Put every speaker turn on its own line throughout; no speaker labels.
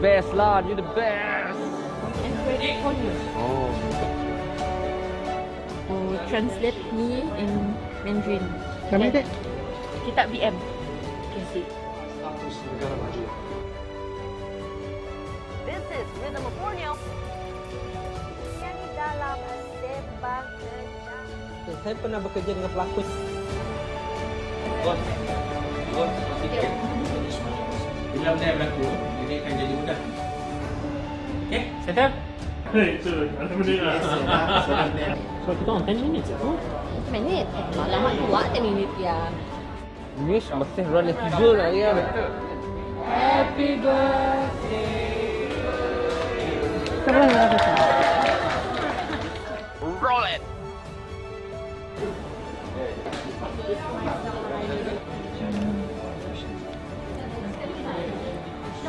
best lah, you the best. Oh. Who translate me in Mandarin? Kami tak.
Kita BM. Okay sih.
This is Rhythm of Borneo. Yang di dalam sebab
kerja. Saya pernah bekerja dengan pelakon. Bos, bos, bos. Bilam dia berlaku dia akan jadi mudah. Okay, settle? Itu lah. So minit lah Sebab kita orang 10 minit je 10
minit? Eh, Lama kuat 10 minit ya
Mish mesti run as usual lah ya
Happy birthday Terima kasih.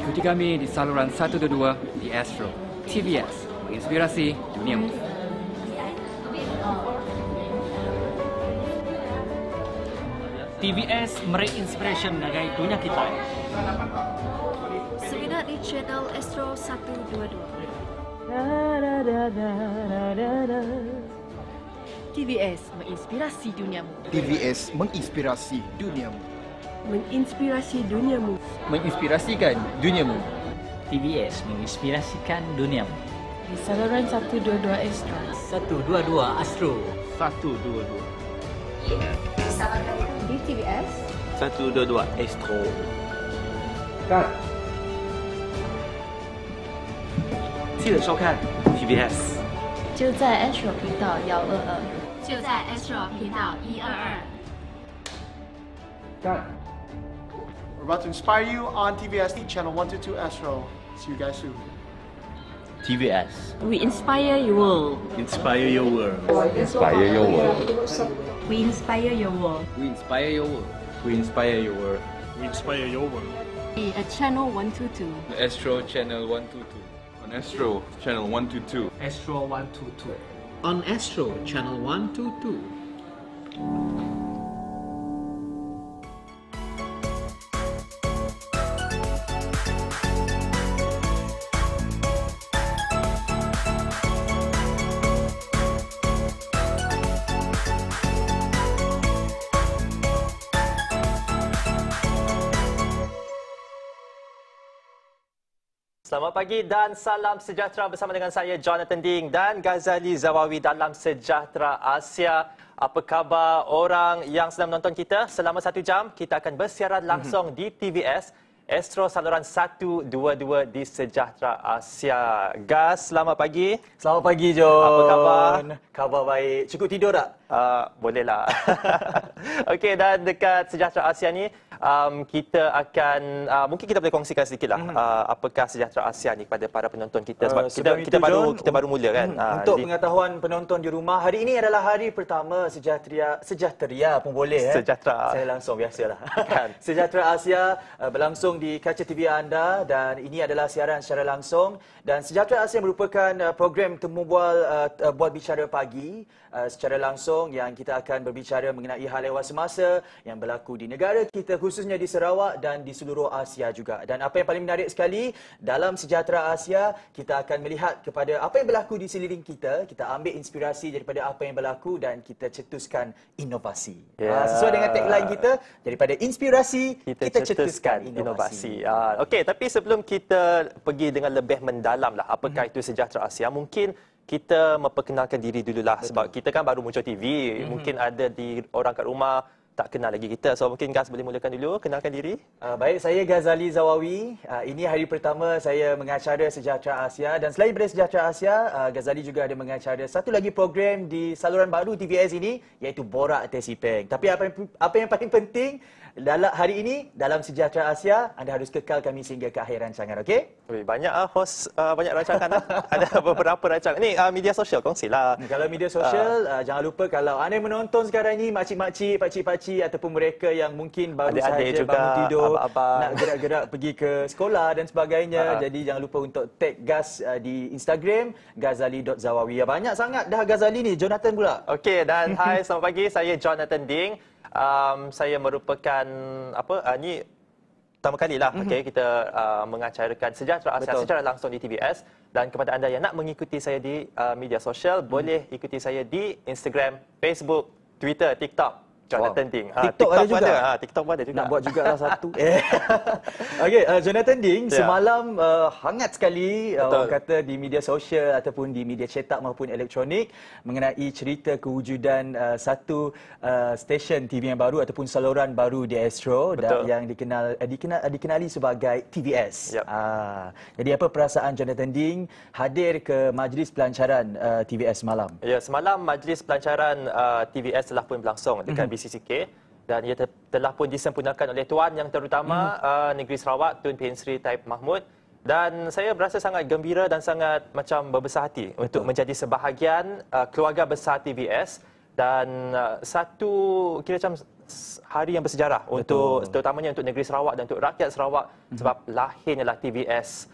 ikuti kami di saluran 122 di Astro. TVS, inspirasi dunia muda. TVS Merit Inspiration bagi dunia kita. Seminar di channel Astro 122.
TVS menginspirasi duniamu.
TVS menginspirasi duniamu
menginspirasi duniamu.
Menginspirasikan duniamu.
TBS menginspirasikan duniamu.
Di saluran 122 Astro.
122 Astro. 122.
Di TBS.
122 Astro. Kat. Sila sokan TBS.
就在 Astro 频
道幺二二，
就在 Astro
Kan. We're about to inspire you on TVST Channel 122 Astro. See
you guys soon. TVS. We inspire your world. Inspire your world. Inspire your world. We inspire your world. We inspire your world.
We inspire your world. We inspire your world.
At Channel 122.
Astro
Channel 122. On Astro Channel 122.
Astro 122. On Astro Channel 122.
Selamat pagi dan salam sejahtera bersama dengan saya Jonathan Ding dan Ghazali Zawawi dalam Sejahtera Asia. Apa khabar orang yang sedang menonton kita? Selama satu jam, kita akan bersiaran mhm. langsung di TVS Astro Saluran 122 di Sejahtera Asia. Gas, selamat pagi. Selamat pagi, John. Apa khabar? Khabar baik. Cukup tidur tak? Uh, bolehlah. Okey, dan dekat Sejahtera Asia ni, um, kita akan uh, mungkin kita boleh kongsikan sedikitlah hmm. uh, apakah sejahtera ASEAN ni kepada para penonton kita sebab uh, kita, kita baru John, kita baru mula kan hmm, uh, untuk jadi, pengetahuan penonton di rumah hari ini adalah hari pertama sejahtera sejahtera pun boleh eh sejahtera saya langsung biasalah kan sejahtera Asia uh, berlangsung di kaca TV anda dan ini adalah siaran secara langsung dan sejahtera Asia merupakan uh, program temu bual uh, uh, buat bicara pagi Eh, secara langsung yang kita akan berbicara mengenai hal ehwal semasa yang berlaku di negara kita khususnya di Sarawak dan di seluruh Asia juga. Dan apa yang paling menarik sekali dalam sejahtera Asia kita akan melihat kepada apa yang berlaku di seliling kita, kita ambil inspirasi daripada apa yang berlaku dan kita cetuskan inovasi. Yeah. Ya. Sesuai dengan tagline kita daripada inspirasi kita, kita cetuskan, cetuskan inovasi. inovasi. Ah, Okey, tapi sebelum kita pergi dengan lebih mendalamlah, apakah hmm. itu sejahtera Asia mungkin kita memperkenalkan diri dululah Betul. sebab kita kan baru muncul TV hmm. mungkin ada di orang kat rumah tak kenal lagi kita. So mungkin Gaz boleh mulakan dulu kenalkan diri. Uh, baik, saya Gazali Zawawi. Uh, ini hari pertama saya mengacara Sejahtera Asia dan selain daripada Sejahtera Asia, uh, Ghazali juga ada mengacara satu lagi program di saluran baru TVS ini iaitu Borak Tesipeng. Tapi apa yang, apa yang paling penting dalam hari ini dalam sejarah Asia anda harus kekal kami sehingga ke akhir rancangan okey banyak ah host uh, banyak rancangan lah. ada beberapa rancangan ni uh, media sosial kongsilah hmm, kalau media sosial uh, uh, jangan lupa kalau anda menonton sekarang ni makcik-makcik pakcik-pakcik ataupun mereka yang mungkin baru adik -adik sahaja juga, bangun tidur abang -abang. nak gerak-gerak pergi ke sekolah dan sebagainya uh jadi jangan lupa untuk tag gas uh, di Instagram gazali.zawawi banyak sangat dah gazali ni Jonathan pula okey dan hai selamat pagi saya Jonathan Ding um, saya merupakan apa uh, ni pertama kalilah mm-hmm. okey kita uh, mengacarakan sejarah Asia Betul. secara langsung di TBS dan kepada anda yang nak mengikuti saya di uh, media sosial mm-hmm. boleh ikuti saya di Instagram, Facebook, Twitter, TikTok Jonathan Ding. Ha, TikTok, TikTok ada juga. Ada. Ha, TikTok pun ada juga. Nak buat jugalah satu. Eh. Okey, uh, Jonathan Ding, yeah. semalam uh, hangat sekali uh, orang kata di media sosial ataupun di media cetak maupun elektronik mengenai cerita kewujudan uh, satu uh, stesen TV yang baru ataupun saluran baru di Astro dan yang dikenal, uh, eh, dikenal, uh, eh, dikenali sebagai TVS. Yep. Uh, ah, jadi apa perasaan Jonathan Ding hadir ke majlis pelancaran uh, TVS malam? Ya, yeah, semalam majlis pelancaran uh, TVS telah pun berlangsung dekat mm-hmm. BCCK dan ia telah pun disempurnakan oleh tuan yang terutama hmm. uh, negeri Sarawak Tun Pin Sri Taib Mahmud dan saya berasa sangat gembira dan sangat macam berbesar hati Betul. untuk menjadi sebahagian uh, keluarga besar TBS dan uh, satu kira macam hari yang bersejarah Betul. untuk terutamanya untuk negeri Sarawak dan untuk rakyat Sarawak hmm. sebab lahirnya lah TBS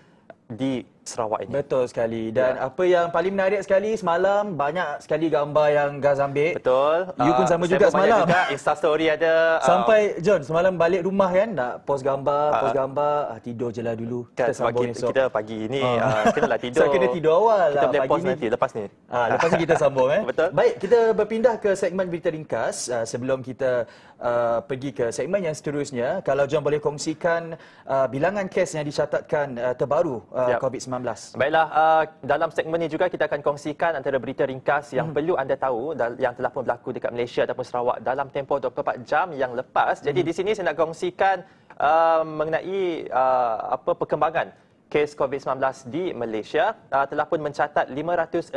di Sarawak ini. Betul sekali. Ya. Dan ya. apa yang paling menarik sekali semalam banyak sekali gambar yang Gaz ambil. Betul. You uh, pun ah, sama juga semalam. Insta story ada. Sampai John semalam balik rumah kan nak post gambar, uh, post gambar, uh, tidur je lah dulu. Kan, kita sambung kita, esok. Kita pagi ini uh. uh, kena lah tidur. Saya so, kena tidur awal kita lah. Kita boleh post ni. nanti lepas ni. Uh, lepas ni kita sambung eh. Betul. Baik kita berpindah ke segmen berita ringkas uh, sebelum kita uh, pergi ke segmen yang seterusnya. Kalau John boleh kongsikan uh, bilangan kes yang dicatatkan uh, terbaru uh, yep. COVID-19 Baiklah, uh, dalam segmen ini juga kita akan kongsikan antara berita ringkas yang hmm. perlu anda tahu yang telah pun berlaku dekat Malaysia ataupun Sarawak dalam tempoh 24 jam yang lepas. Jadi hmm. di sini saya nak kongsikan uh, mengenai uh, apa perkembangan kes COVID-19 di Malaysia. Uh, telah pun mencatat 561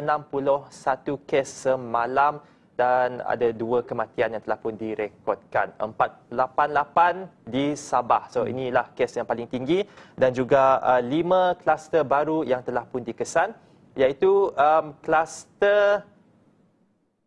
kes semalam dan ada dua kematian yang telah pun direkodkan. 488 di Sabah. So hmm. inilah kes yang paling tinggi dan juga uh, lima kluster baru yang telah pun dikesan iaitu um, kluster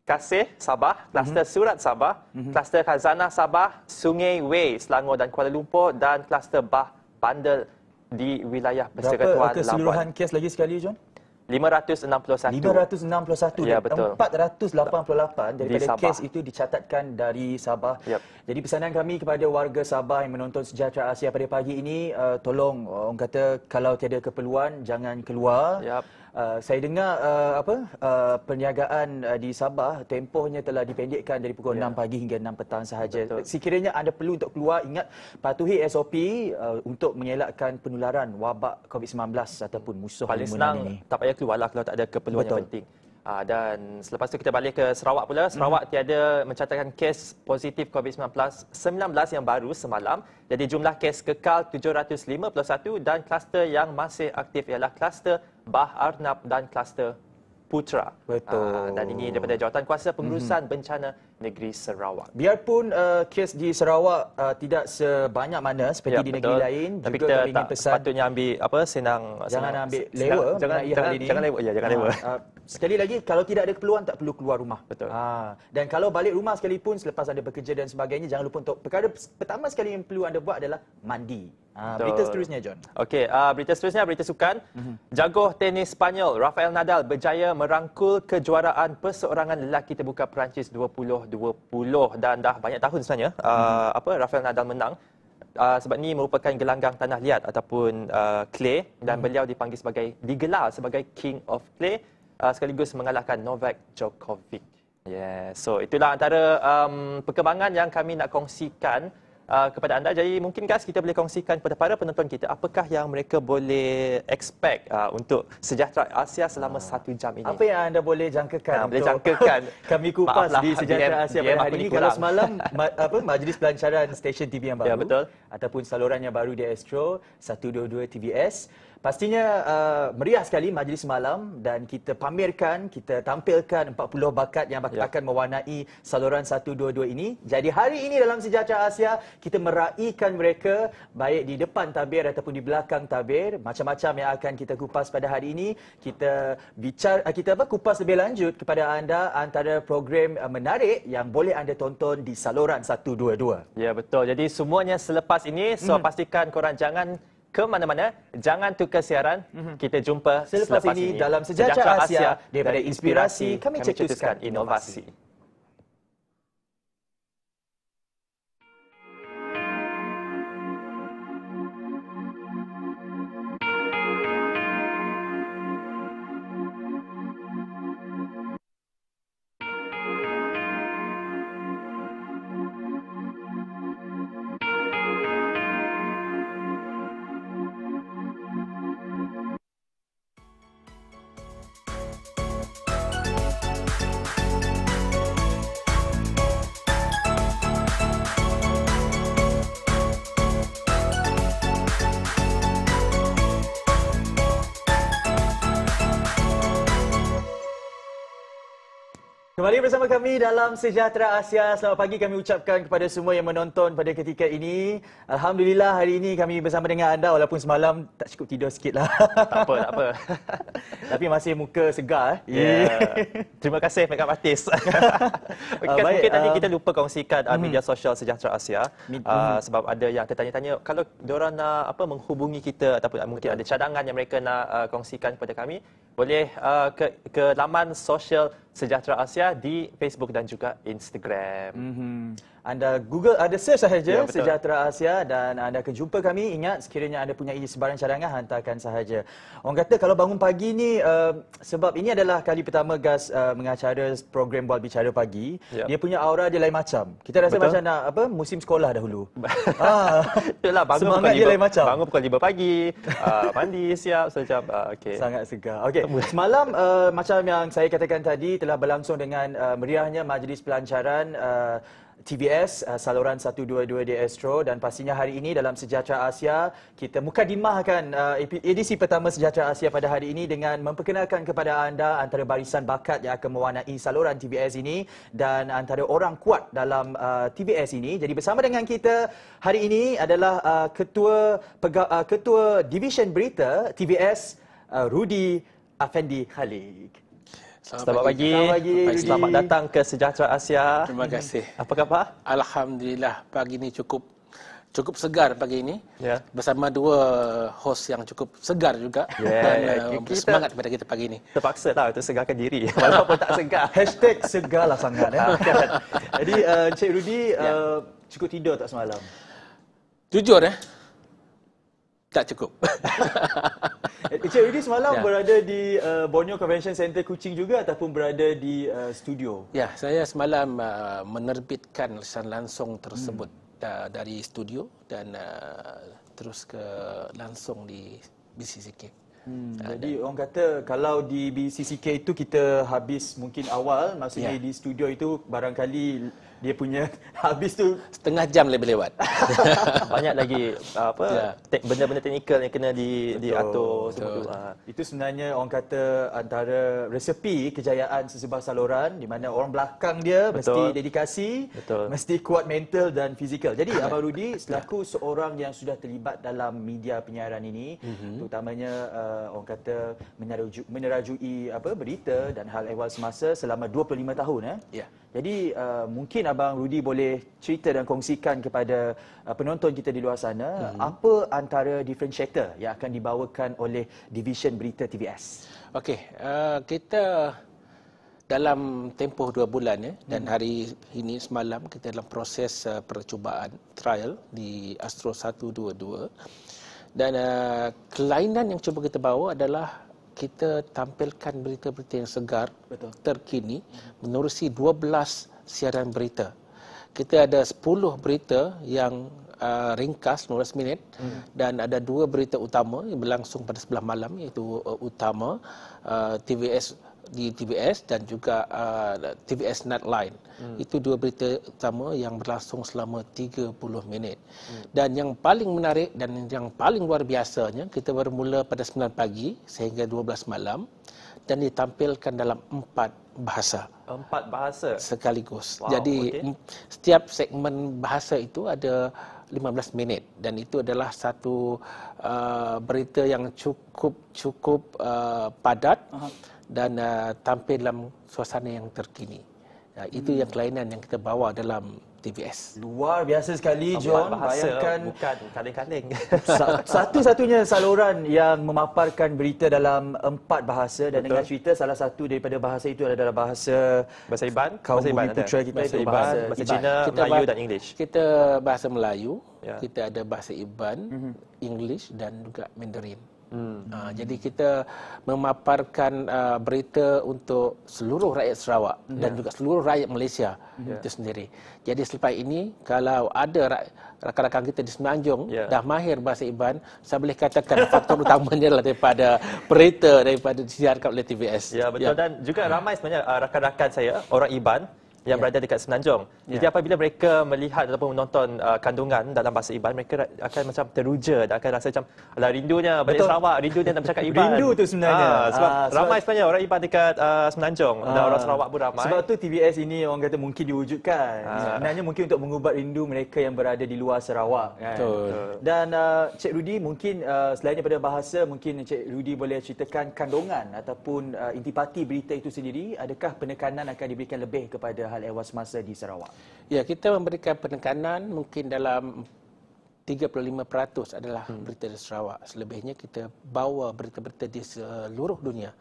Kasih Sabah, kluster mm-hmm. Surat Sabah, hmm. kluster mm-hmm. Khazanah Sabah, Sungai Wei, Selangor dan Kuala Lumpur dan kluster Bah Bandel di wilayah Persekutuan Labuan. Berapa keseluruhan Labuan. kes lagi sekali, John? 488. 561. 561 ya, betul. 488 daripada di kes itu dicatatkan dari Sabah. Yep. Jadi pesanan kami kepada warga Sabah yang menonton Sejahtera Asia pada pagi ini, uh, tolong eh, orang kata kalau tiada keperluan jangan keluar. Yep. Uh, saya dengar uh, apa uh, perniagaan uh, di Sabah tempohnya telah dipendekkan dari pukul yeah. Ya. 6 pagi hingga 6 petang sahaja. Betul. Sekiranya anda perlu untuk keluar ingat patuhi SOP uh, untuk mengelakkan penularan wabak COVID-19 ataupun musuh paling senang ini. tak payah keluar lah kalau tak ada keperluan Betul. yang penting. Uh, dan selepas itu kita balik ke Sarawak pula. Hmm. Sarawak mm. tiada mencatatkan kes positif COVID-19 19 yang baru semalam. Jadi jumlah kes kekal 751 dan kluster yang masih aktif ialah kluster Bah Arnab dan kluster Putra. Betul. Uh, dan ini daripada jawatan kuasa pengurusan mm-hmm. bencana negeri Sarawak. Biarpun uh, kes di Sarawak uh, tidak sebanyak mana seperti ya, di negeri betul. lain Tapi juga kita ingin tak patutnya ambil apa senang jangan senang, ambil lewa jangan jangan, jangan lewa ya jangan uh, lewa. Uh, Sekali lagi, kalau tidak ada keperluan, tak perlu keluar rumah. Betul. Ha. Dan kalau balik rumah sekalipun, selepas anda bekerja dan sebagainya, jangan lupa untuk perkara pertama sekali yang perlu anda buat adalah mandi. Ha. Berita seterusnya, John. Okey, uh, berita seterusnya, berita sukan. Mm-hmm. Jagoh tenis Spanyol, Rafael Nadal berjaya merangkul kejuaraan perseorangan lelaki terbuka Perancis 2020. Dan dah banyak tahun sebenarnya, mm-hmm. apa Rafael Nadal menang. Uh, sebab ini merupakan gelanggang tanah liat ataupun uh, clay dan mhm. beliau dipanggil sebagai digelar sebagai king of clay uh, sekaligus mengalahkan Novak Djokovic. Yeah, so itulah antara um, perkembangan yang kami nak kongsikan. Ah, kepada anda. Jadi mungkin guys kita boleh kongsikan kepada para penonton kita apakah yang mereka boleh expect uh, untuk sejahtera Asia selama uh, satu jam ini. Apa yang anda boleh jangkakan? Uh, boleh jangkakan. kami kupas Maaflah, di sejahtera DM, Asia DM pada hari ini. Kalau semalam ma- apa, majlis pelancaran stesen TV yang ya, baru. Ya, betul. Ataupun saluran yang baru di Astro, 122 TBS. Pastinya uh, meriah sekali majlis malam dan kita pamerkan, kita tampilkan 40 bakat yang ya. akan mewarnai saluran 122 ini. Jadi hari ini dalam Sejarah Asia, kita meraihkan mereka baik di depan tabir ataupun di belakang tabir macam-macam yang akan kita kupas pada hari ini kita bicara ah, kita apa kupas lebih lanjut kepada anda antara program ah, menarik yang boleh anda tonton di saluran 122 ya betul jadi semuanya selepas ini so hmm. pastikan korang jangan ke mana-mana jangan tukar siaran hmm. kita jumpa selepas, selepas ini, ini dalam sejarah Asia, Asia daripada inspirasi kami, kami cetuskan inovasi, inovasi. kami dalam Sejahtera Asia. Selamat pagi kami ucapkan kepada semua yang menonton pada ketika ini. Alhamdulillah hari ini kami bersama dengan anda walaupun semalam tak cukup tidur sikit lah. Tak apa, tak apa. Tapi masih muka segar. Yeah. Ya. Terima kasih Mekat Matis.
okay, uh, mungkin tadi um, kita
lupa kongsikan uh, media hmm. sosial Sejahtera Asia. Mid- uh, ah, hmm. sebab ada yang tertanya-tanya kalau diorang nak apa, menghubungi kita ataupun mungkin ada cadangan yang mereka nak uh, kongsikan kepada kami, boleh uh, ke, ke laman sosial Sejahtera Asia di Facebook dan juga Instagram. Mm-hmm. Anda Google, ada search lah sahaja ya, Sejahtera Asia dan anda akan jumpa kami. Ingat sekiranya anda punya sebarang cadangan, hantarkan sahaja. Orang kata kalau bangun pagi ni, uh, sebab ini adalah kali pertama Gas uh, mengacara program Bual Bicara Pagi. Ya. Dia punya aura dia lain macam. Kita rasa betul. macam nak apa musim sekolah dahulu. ah. Yalah, bangun Semangat pukul dia lain macam. Bangun pukul 5 pagi, uh, mandi, siap, sejap Uh, ah, okay. Sangat segar. Okay. Semalam uh, macam yang saya katakan tadi, telah berlangsung dengan uh, meriahnya majlis pelancaran uh, TBS uh, saluran 122 di Astro dan pastinya hari ini dalam Sejahtera Asia kita mukadimahkan uh, edisi pertama Sejahtera Asia pada hari ini dengan memperkenalkan kepada anda antara barisan bakat yang akan mewarnai saluran TBS ini dan antara orang kuat dalam uh, TBS ini. Jadi bersama dengan kita hari ini adalah ketua ketua Division Berita TBS Rudy Afendi Khalid.
Selamat, selamat pagi. pagi. Selamat pagi. Selamat datang ke Sejahtera Asia. Terima kasih. Apa khabar? Alhamdulillah pagi ini cukup cukup segar pagi ini. Yeah. Bersama dua host yang cukup segar juga. Yeah. Ya, Dan ya, eh, kita, semangat kepada kita pagi ini. Terpaksa lah untuk segarkan diri. Walaupun tak segar. Hashtag segar
lah sangat. Ya. Jadi uh, Encik Rudy, yeah. Ya. cukup tidur tak semalam?
Jujur eh? tak cukup.
Encik Widi semalam ya. berada di uh, Borneo Convention Center Kuching juga ataupun berada di uh, studio?
Ya, saya semalam uh, menerbitkan lesan langsung tersebut hmm. uh, dari studio dan uh, terus ke langsung di BCCK. Hmm, uh,
jadi orang kata kalau di BCCK itu kita habis mungkin awal, maksudnya ya. di studio itu barangkali dia punya habis tu setengah jam lebih lewat. Banyak lagi uh, apa ya. te- benda-benda teknikal yang kena di Betul. diatur semua tu. Uh. Itu sebenarnya orang kata antara resepi kejayaan sesebuah saluran di mana orang belakang dia Betul. mesti dedikasi, Betul. mesti kuat mental dan fizikal. Jadi Abang Rudi ya. selaku ya. seorang yang sudah terlibat dalam media penyiaran ini, mm-hmm. terutamanya uh, orang kata menerajui, menerajui apa berita dan hal ehwal semasa selama 25 tahun eh. Ya. Jadi uh, mungkin Abang Rudi boleh cerita dan kongsikan kepada uh, penonton kita di luar sana hmm. apa antara differentiator yang akan dibawakan oleh Division
Berita TBS? Okey, uh, kita dalam tempoh dua bulan ya, hmm. dan mhm. hari ini semalam kita dalam proses uh, percubaan trial di Astro 122 dan uh, kelainan yang cuba kita bawa adalah kita tampilkan berita-berita yang segar, Betul. terkini, menerusi 12 siaran berita. Kita ada 10 berita yang uh, ringkas, 12 minit, hmm. dan ada dua berita utama yang berlangsung pada sebelah malam, iaitu uh, utama uh, TVS di TBS dan juga uh, TBS Netline. Hmm. Itu dua berita utama yang berlangsung selama 30 minit. Hmm. Dan yang paling menarik dan yang paling luar biasanya, kita bermula pada 9 pagi sehingga 12 malam dan ditampilkan dalam empat bahasa. Empat bahasa? Sekaligus. Wow, Jadi okay. setiap segmen bahasa itu ada 15 minit dan itu adalah satu uh, berita yang cukup-cukup uh, padat. Uh-huh dan uh, tampil dalam suasana yang terkini. Uh, itu hmm. yang kelainan yang kita bawa dalam TVS. Luar
biasa sekali John. bahasa bukan kaleng-kaleng.
Satu-satunya saluran yang memaparkan berita
dalam empat bahasa dan Betul. dengan cerita salah satu daripada bahasa itu adalah bahasa bahasa Iban, kaum bahasa Iban, putera kita bahasa, Iban, bahasa, bahasa Cina, kita Melayu dan English.
Kita bahasa Melayu, yeah. kita ada bahasa Iban, mm-hmm. English dan juga Mandarin. Hmm. Ha, jadi kita memaparkan uh, berita untuk seluruh rakyat Sarawak yeah. dan ya. juga seluruh rakyat Malaysia yeah. itu sendiri. Jadi selepas ini kalau ada rakan-rakan kita di Semenanjung yeah. dah mahir bahasa Iban, saya boleh katakan faktor utamanya adalah daripada berita daripada disiarkan oleh TVS. Ya yeah, betul yeah. dan juga ramai sebenarnya uh, rakan-rakan saya orang
Iban yang ya. berada dekat Semenanjung. Ya. Jadi apabila mereka melihat ataupun menonton uh, kandungan dalam bahasa Iban, mereka akan macam teruja dan akan rasa macam ala rindunya balik Betul. Sarawak, rindunya nak bercakap Iban. Rindu tu sebenarnya. Ah, sebab, ah, sebab ramai sebenarnya orang Iban dekat uh, Semenanjung ah, dan orang Sarawak pun ramai. Sebab tu TBS ini orang kata mungkin diwujudkan. Ah. Sebenarnya mungkin untuk mengubat rindu mereka yang berada di luar Sarawak. Kan? Betul. Dan uh, Cik Rudi mungkin uh, selain daripada bahasa, mungkin Cik Rudi boleh ceritakan kandungan ataupun uh, intipati berita itu sendiri. Adakah penekanan akan diberikan lebih
kepada hal ehwal semasa di Sarawak? Ya, kita memberikan penekanan mungkin dalam 35% adalah hmm. berita di Sarawak. Selebihnya kita bawa berita-berita di seluruh dunia.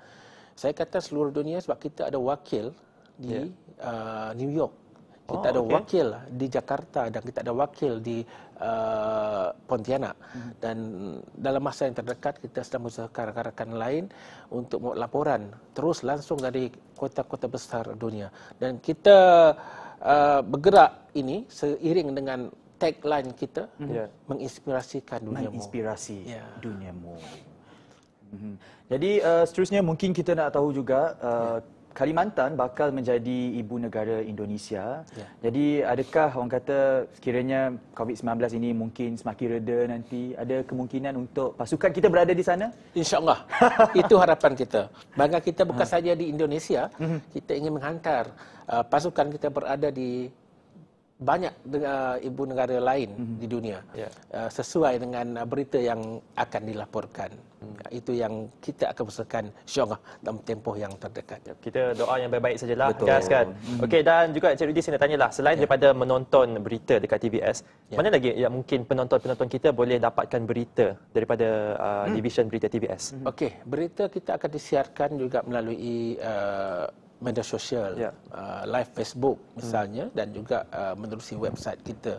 Saya kata seluruh dunia sebab kita ada wakil di yeah. uh, New York. Hmm
kita oh, ada okay. wakil lah
di Jakarta dan kita ada wakil di uh, Pontianak hmm. dan dalam masa yang terdekat kita sedang mengusahakan rakan-rakan lain untuk membuat laporan terus langsung dari kota-kota besar dunia dan kita uh, bergerak ini seiring dengan tagline kita hmm. Ya. menginspirasikan duniamu menginspirasi yeah. duniamu
hmm. jadi uh, seterusnya mungkin kita nak tahu juga uh, yeah. Kalimantan bakal menjadi ibu negara Indonesia. Yeah. Jadi adakah orang kata sekiranya COVID-19 ini
mungkin semakin reda nanti ada kemungkinan untuk pasukan kita berada di sana? Insyaallah, Itu harapan kita. Bangga kita bukan ha. saja di Indonesia, mhm. kita ingin menghantar uh, pasukan kita berada di banyak uh, ibu negara lain mm-hmm. di dunia yeah. Ya. uh, sesuai dengan eh, berita yang akan dilaporkan mm. uh, itu yang kita akan usahakan insyaallah dalam tempoh yang terdekat ya, kita doa yang baik-baik sajalah guys kan mm-hmm.
okey dan juga Cik Rudy saya nak tanyalah selain yeah. daripada menonton berita dekat TVS yeah. mana lagi yang mungkin penonton-penonton kita boleh dapatkan berita daripada uh, mm. division berita TVS
mm-hmm. okey berita kita akan disiarkan juga melalui uh, media sosial, yeah. uh, live Facebook misalnya hmm. dan juga uh, menerusi website kita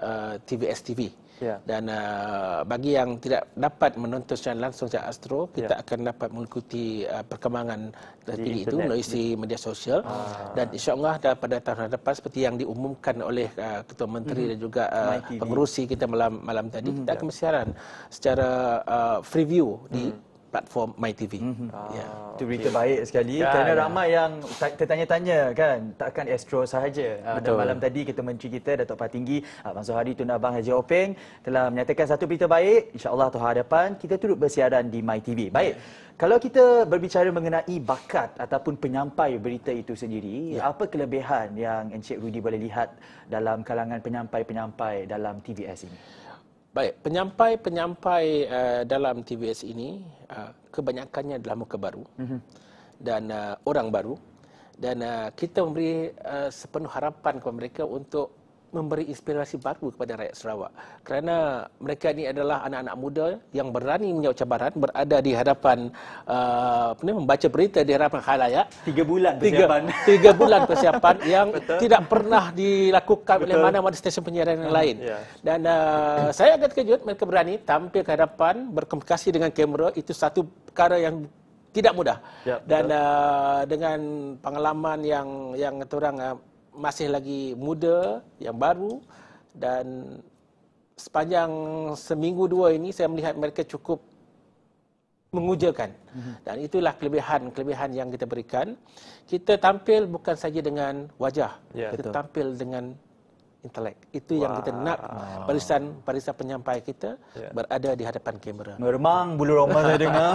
uh, TVS TV. Yeah. Dan uh, bagi yang tidak dapat menonton secara langsung secara Astro, kita yeah. akan dapat mengikuti uh, perkembangan terkini itu melalui media sosial. Ah. Dan insyaAllah pada tahun depan seperti yang diumumkan oleh uh, Ketua Menteri mm. dan juga uh, pengurusi kita malam, malam tadi, mm. kita yeah. akan ya. bersiaran secara uh, free view mm. di mhm platform MyTV. Mm-hmm. Ah, yeah. Itu berita okay. baik sekali yeah, kerana yeah. ramai
yang ta- tertanya-tanya kan takkan Astro sahaja. Ah, Betul. Dan malam tadi kita menteri kita Datuk Patinggi Abang ah, Sohari Tun Abang Haji Openg telah menyatakan satu berita baik Insyaallah allah hadapan kita turut bersiaran di MyTV. Baik. Kalau kita berbicara mengenai bakat ataupun penyampai berita itu sendiri, yeah. apa
kelebihan yang Encik Rudy boleh lihat dalam kalangan penyampai-penyampai dalam TVS ini? Baik, penyampai-penyampai uh, dalam TVS ini uh, kebanyakannya adalah muka baru mm-hmm. dan uh, orang baru dan uh, kita memberi uh, sepenuh harapan kepada mereka untuk memberi inspirasi baru kepada rakyat Sarawak. Kerana mereka ini adalah anak-anak muda yang berani menjawab cabaran, berada di hadapan, uh, membaca berita di hadapan khalayak. Tiga bulan persiapan. Tiga, tiga bulan persiapan yang Betul. tidak pernah dilakukan Betul. oleh mana-mana stesen penyiaran yang hmm, lain. Yeah. Dan uh, saya agak terkejut mereka berani tampil ke hadapan, berkomunikasi dengan kamera. Itu satu perkara yang tidak mudah. Yep, ya, Dan uh, dengan pengalaman yang yang terang uh, masih lagi muda, yang baru dan sepanjang seminggu dua ini saya melihat mereka cukup mengujakan. Mhm. Dan itulah kelebihan-kelebihan yang kita berikan. Kita tampil bukan saja dengan wajah, ya, kita tampil dengan intelek. Itu Wah. yang kita nak barisan barisan penyampai kita yeah. berada di hadapan kamera.
Memang bulu roma saya dengar.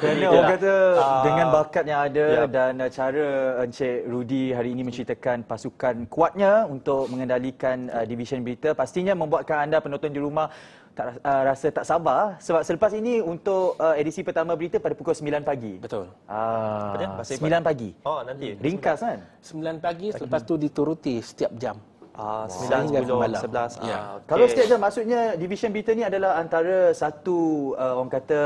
Kerana yeah. orang kata ah. dengan bakat yang ada yeah. dan cara Encik Rudi hari ini menceritakan pasukan kuatnya untuk mengendalikan uh, division berita pastinya membuatkan anda penonton di rumah tak uh, rasa tak sabar sebab selepas ini untuk uh, edisi pertama berita pada pukul
9 pagi. Betul. Ah. Uh, 9 pagi. Oh nanti. Ringkas kan? 9 pagi selepas tu dituruti setiap jam. Uh, 9, 10, 11. Yeah. Okay. Kalau setiap jam,
maksudnya division beta ni adalah antara satu uh, orang kata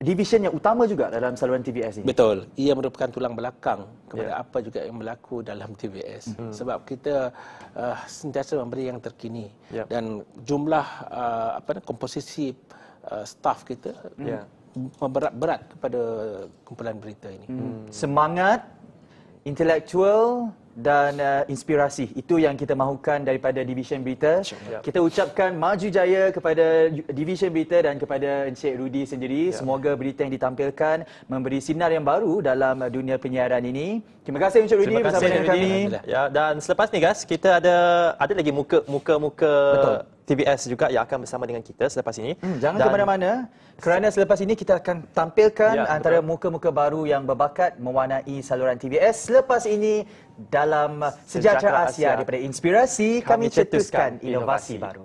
division
yang utama juga dalam saluran TVS ni. Betul. Ia merupakan tulang belakang kepada yeah. apa juga yang berlaku dalam TVS. Mm-hmm. Sebab kita uh, sentiasa memberi yang terkini. Yeah. Dan jumlah uh, apa ni, komposisi uh, staff kita hmm. yeah. Ya. berat kepada kumpulan berita ini. Mm. Semangat, intelektual,
dan uh, inspirasi. Itu yang kita mahukan daripada Division Berita. Kita ucapkan maju jaya kepada Division Berita dan kepada Encik Rudy sendiri. Yep. Semoga berita yang ditampilkan memberi sinar yang baru dalam uh, dunia penyiaran ini. Terima kasih Encik Rudy bersama dengan kami. Ya, dan selepas ni guys, kita ada ada lagi muka-muka-muka TBS juga yang akan bersama dengan kita selepas ini. Hmm, jangan Dan ke mana-mana kerana selepas ini kita akan tampilkan ya, antara muka-muka baru yang berbakat mewarnai saluran TBS selepas ini dalam Sejahtera Asia, Asia daripada inspirasi kami, kami cetuskan, cetuskan inovasi, inovasi baru.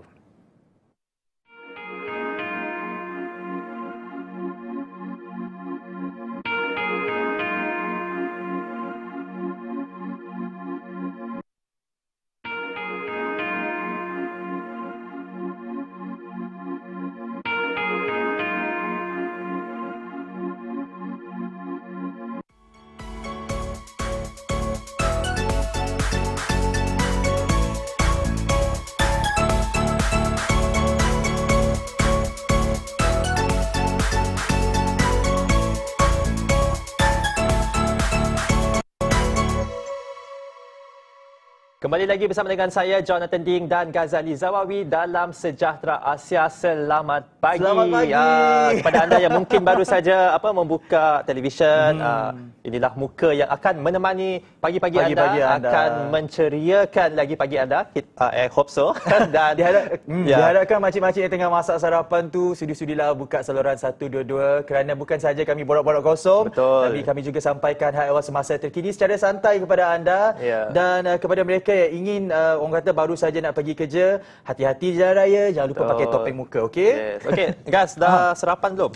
Kembali lagi bersama dengan saya Jonathan Ding dan Ghazali Zawawi dalam Sejahtera Asia Selamat Pagi. Selamat pagi. Uh, kepada anda yang mungkin baru saja apa membuka televisyen, hmm. uh, inilah muka yang akan menemani pagi-pagi, anda, anda akan menceriakan lagi pagi anda. Ah, I hope so. Kan, dan Diharap, hmm, yeah. diharapkan macam-macam yang tengah masak sarapan tu sudi-sudilah buka saluran 122 kerana bukan saja kami borak-borak kosong Betul. tapi kami juga sampaikan hal hal semasa terkini secara santai kepada anda yeah. dan uh, kepada mereka yang ingin uh, orang kata baru saja nak pergi kerja, hati-hati jalan raya, jangan lupa Betul. pakai topeng muka, okey? Yes. Okey, guys, ha. dah serapan belum?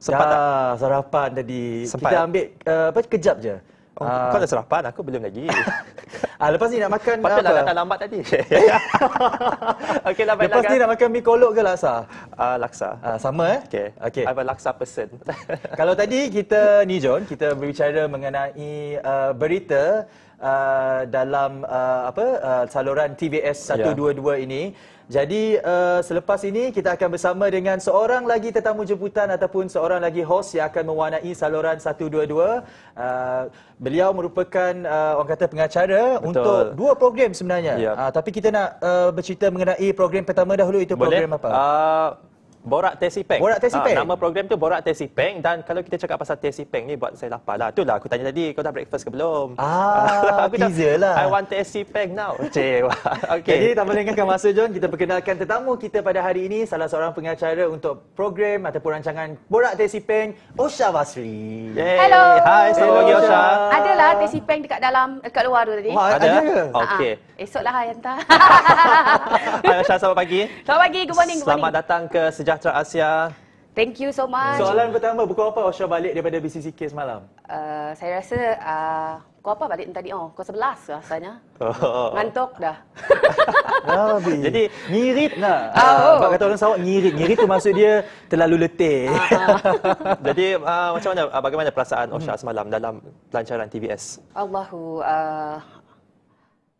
Sempat dah, tak? sarapan tadi. Sempat. Kita ambil uh, apa kejap je. Oh, ah. kau dah sarapan, aku belum lagi. Ah, lepas ni nak makan Patutlah apa? Patutlah datang lambat tadi. okay, lepas lah, ni nak makan mie kolok ke laksa? Uh, laksa. Uh, sama eh? Okay. okay. I'm a laksa person. Kalau tadi kita ni John, kita berbicara mengenai uh, berita uh, dalam uh, apa uh, saluran TVS 122 yeah. ini. Jadi uh, selepas ini kita akan bersama dengan seorang lagi tetamu jemputan ataupun seorang lagi host yang akan mewarnai saluran 122. Uh, beliau merupakan uh, orang kata pengacara Betul. untuk dua program sebenarnya. Yeah. Uh, tapi kita nak uh, bercerita mengenai program pertama dahulu itu program Boleh. apa? Uh, Borak Tesi Peng. Borak Tesi Peng. Ha, nama program tu Borak Tesi Peng dan kalau kita cakap pasal Tesi Peng ni buat saya lapar lah. Itulah aku tanya tadi kau dah breakfast ke belum? Ah, aku pizza dah, lah. I want Tesi Peng now. Cewa. okay. Jadi tak melengahkan masa John, kita perkenalkan tetamu kita pada hari ini salah seorang pengacara untuk program ataupun rancangan Borak Tesi Peng, Osha Basri. Yay. Hello. Hai, selamat pagi Osha. Adalah
Tesi Peng dekat dalam, dekat luar tu tadi. Wah, ada? ada. Ah, ah. Okay. Ha, esoklah hai hantar.
hai Osha, selamat pagi.
Selamat pagi, good morning. Good morning. Selamat
datang ke sejak. Sejahtera Asia.
Thank you so much. Soalan
pertama, buku apa Osha balik daripada BCCK semalam?
Uh, saya rasa uh, pukul apa balik tadi? Oh, pukul sebelas rasanya.
Oh. Ngantuk dah. Rabi. Jadi, ngirit lah. Oh. Uh, kata orang Sarawak, ngirit. Ngirit tu maksud dia terlalu letih. Uh-huh. Jadi, uh, macam mana, uh, bagaimana perasaan Osha hmm. semalam dalam pelancaran TBS?
Allahu, uh,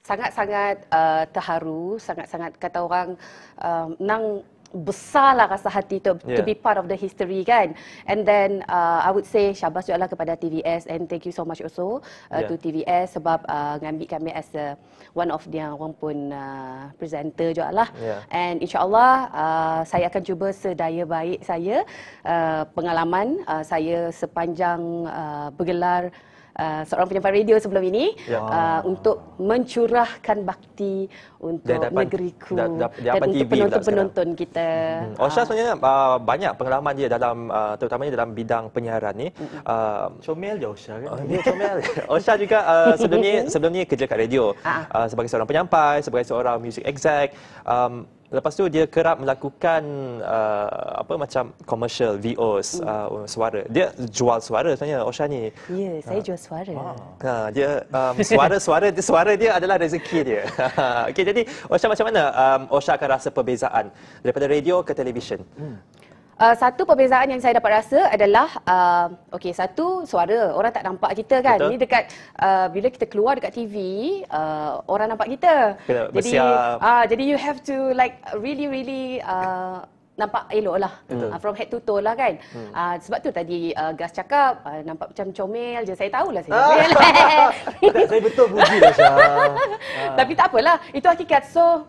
sangat-sangat uh, terharu, sangat-sangat kata orang, uh, nang besar lah rasa hati to, yeah. to be part of the history kan and then uh, I would say syabas juga lah kepada TVS and thank you so much also uh, yeah. to TVS sebab uh, ngambil kami as a one of yang orang pun uh, presenter juga lah yeah. and insyaAllah uh, saya akan cuba sedaya baik saya uh, pengalaman uh, saya sepanjang uh, bergelar Uh, seorang penyampai radio sebelum ini ya. uh, untuk mencurahkan bakti untuk dapat,
negeriku da, da, dan untuk lah penonton-penonton kita. Hmm. Osha oh, sebenarnya uh, banyak pengalaman dia dalam uh, terutamanya dalam bidang penyiaran ni. Uh, comel je Osha kan? Uh, oh, dia ya, comel. Osha oh, juga uh, sebelum ni sebelum ni kerja kat radio ah. Uh, sebagai seorang penyampai, sebagai seorang music exec. Um, Lepas tu dia kerap melakukan uh, apa macam commercial VOs hmm. uh, suara. Dia jual suara sebenarnya Oshani. Ya,
yeah, saya jual suara. Ah.
Ha, dia um, suara suara dia suara dia adalah rezeki dia. Okey, jadi Osha macam mana um, Osha akan rasa perbezaan daripada radio ke televisyen? Hmm.
Uh, satu perbezaan yang saya dapat rasa adalah uh, okey satu suara orang tak nampak kita kan Betul. ni dekat uh, bila kita keluar dekat TV uh, orang nampak kita Kena jadi ah uh, jadi you have to like really really uh, nampak elok lah. Hmm. Uh, from head to toe lah kan. Hmm. Uh, sebab tu tadi uh, Gus cakap, uh, nampak macam comel je. Saya tahulah saya ah. comel.
tak, saya betul puji lah Syah. Tapi
tak apalah. Itu hakikat. So,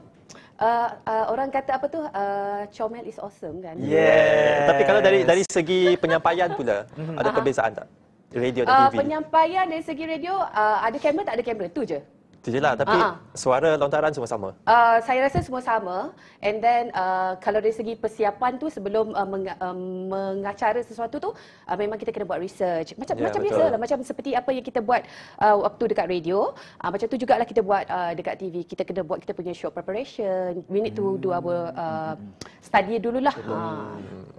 uh, uh, orang kata apa tu uh, comel is awesome kan. Yeah. Tapi kalau dari dari
segi penyampaian pula ada perbezaan tak? Radio dan uh, TV.
penyampaian dari segi radio uh, ada kamera tak ada kamera tu je.
Itu je lah. Tapi Aa. Ah, ah. suara lontaran semua sama?
Uh, saya rasa semua sama. And then uh, kalau dari segi persiapan tu sebelum uh, meng- uh, um, mengacara sesuatu tu uh, memang kita kena buat research. Macam yeah, macam biasa lah. Macam seperti apa yang kita buat uh, waktu dekat radio. Uh, macam tu jugalah kita buat uh, dekat TV. Kita kena buat kita punya show preparation. We need to do our hmm. uh, study dululah. Ah. Hmm.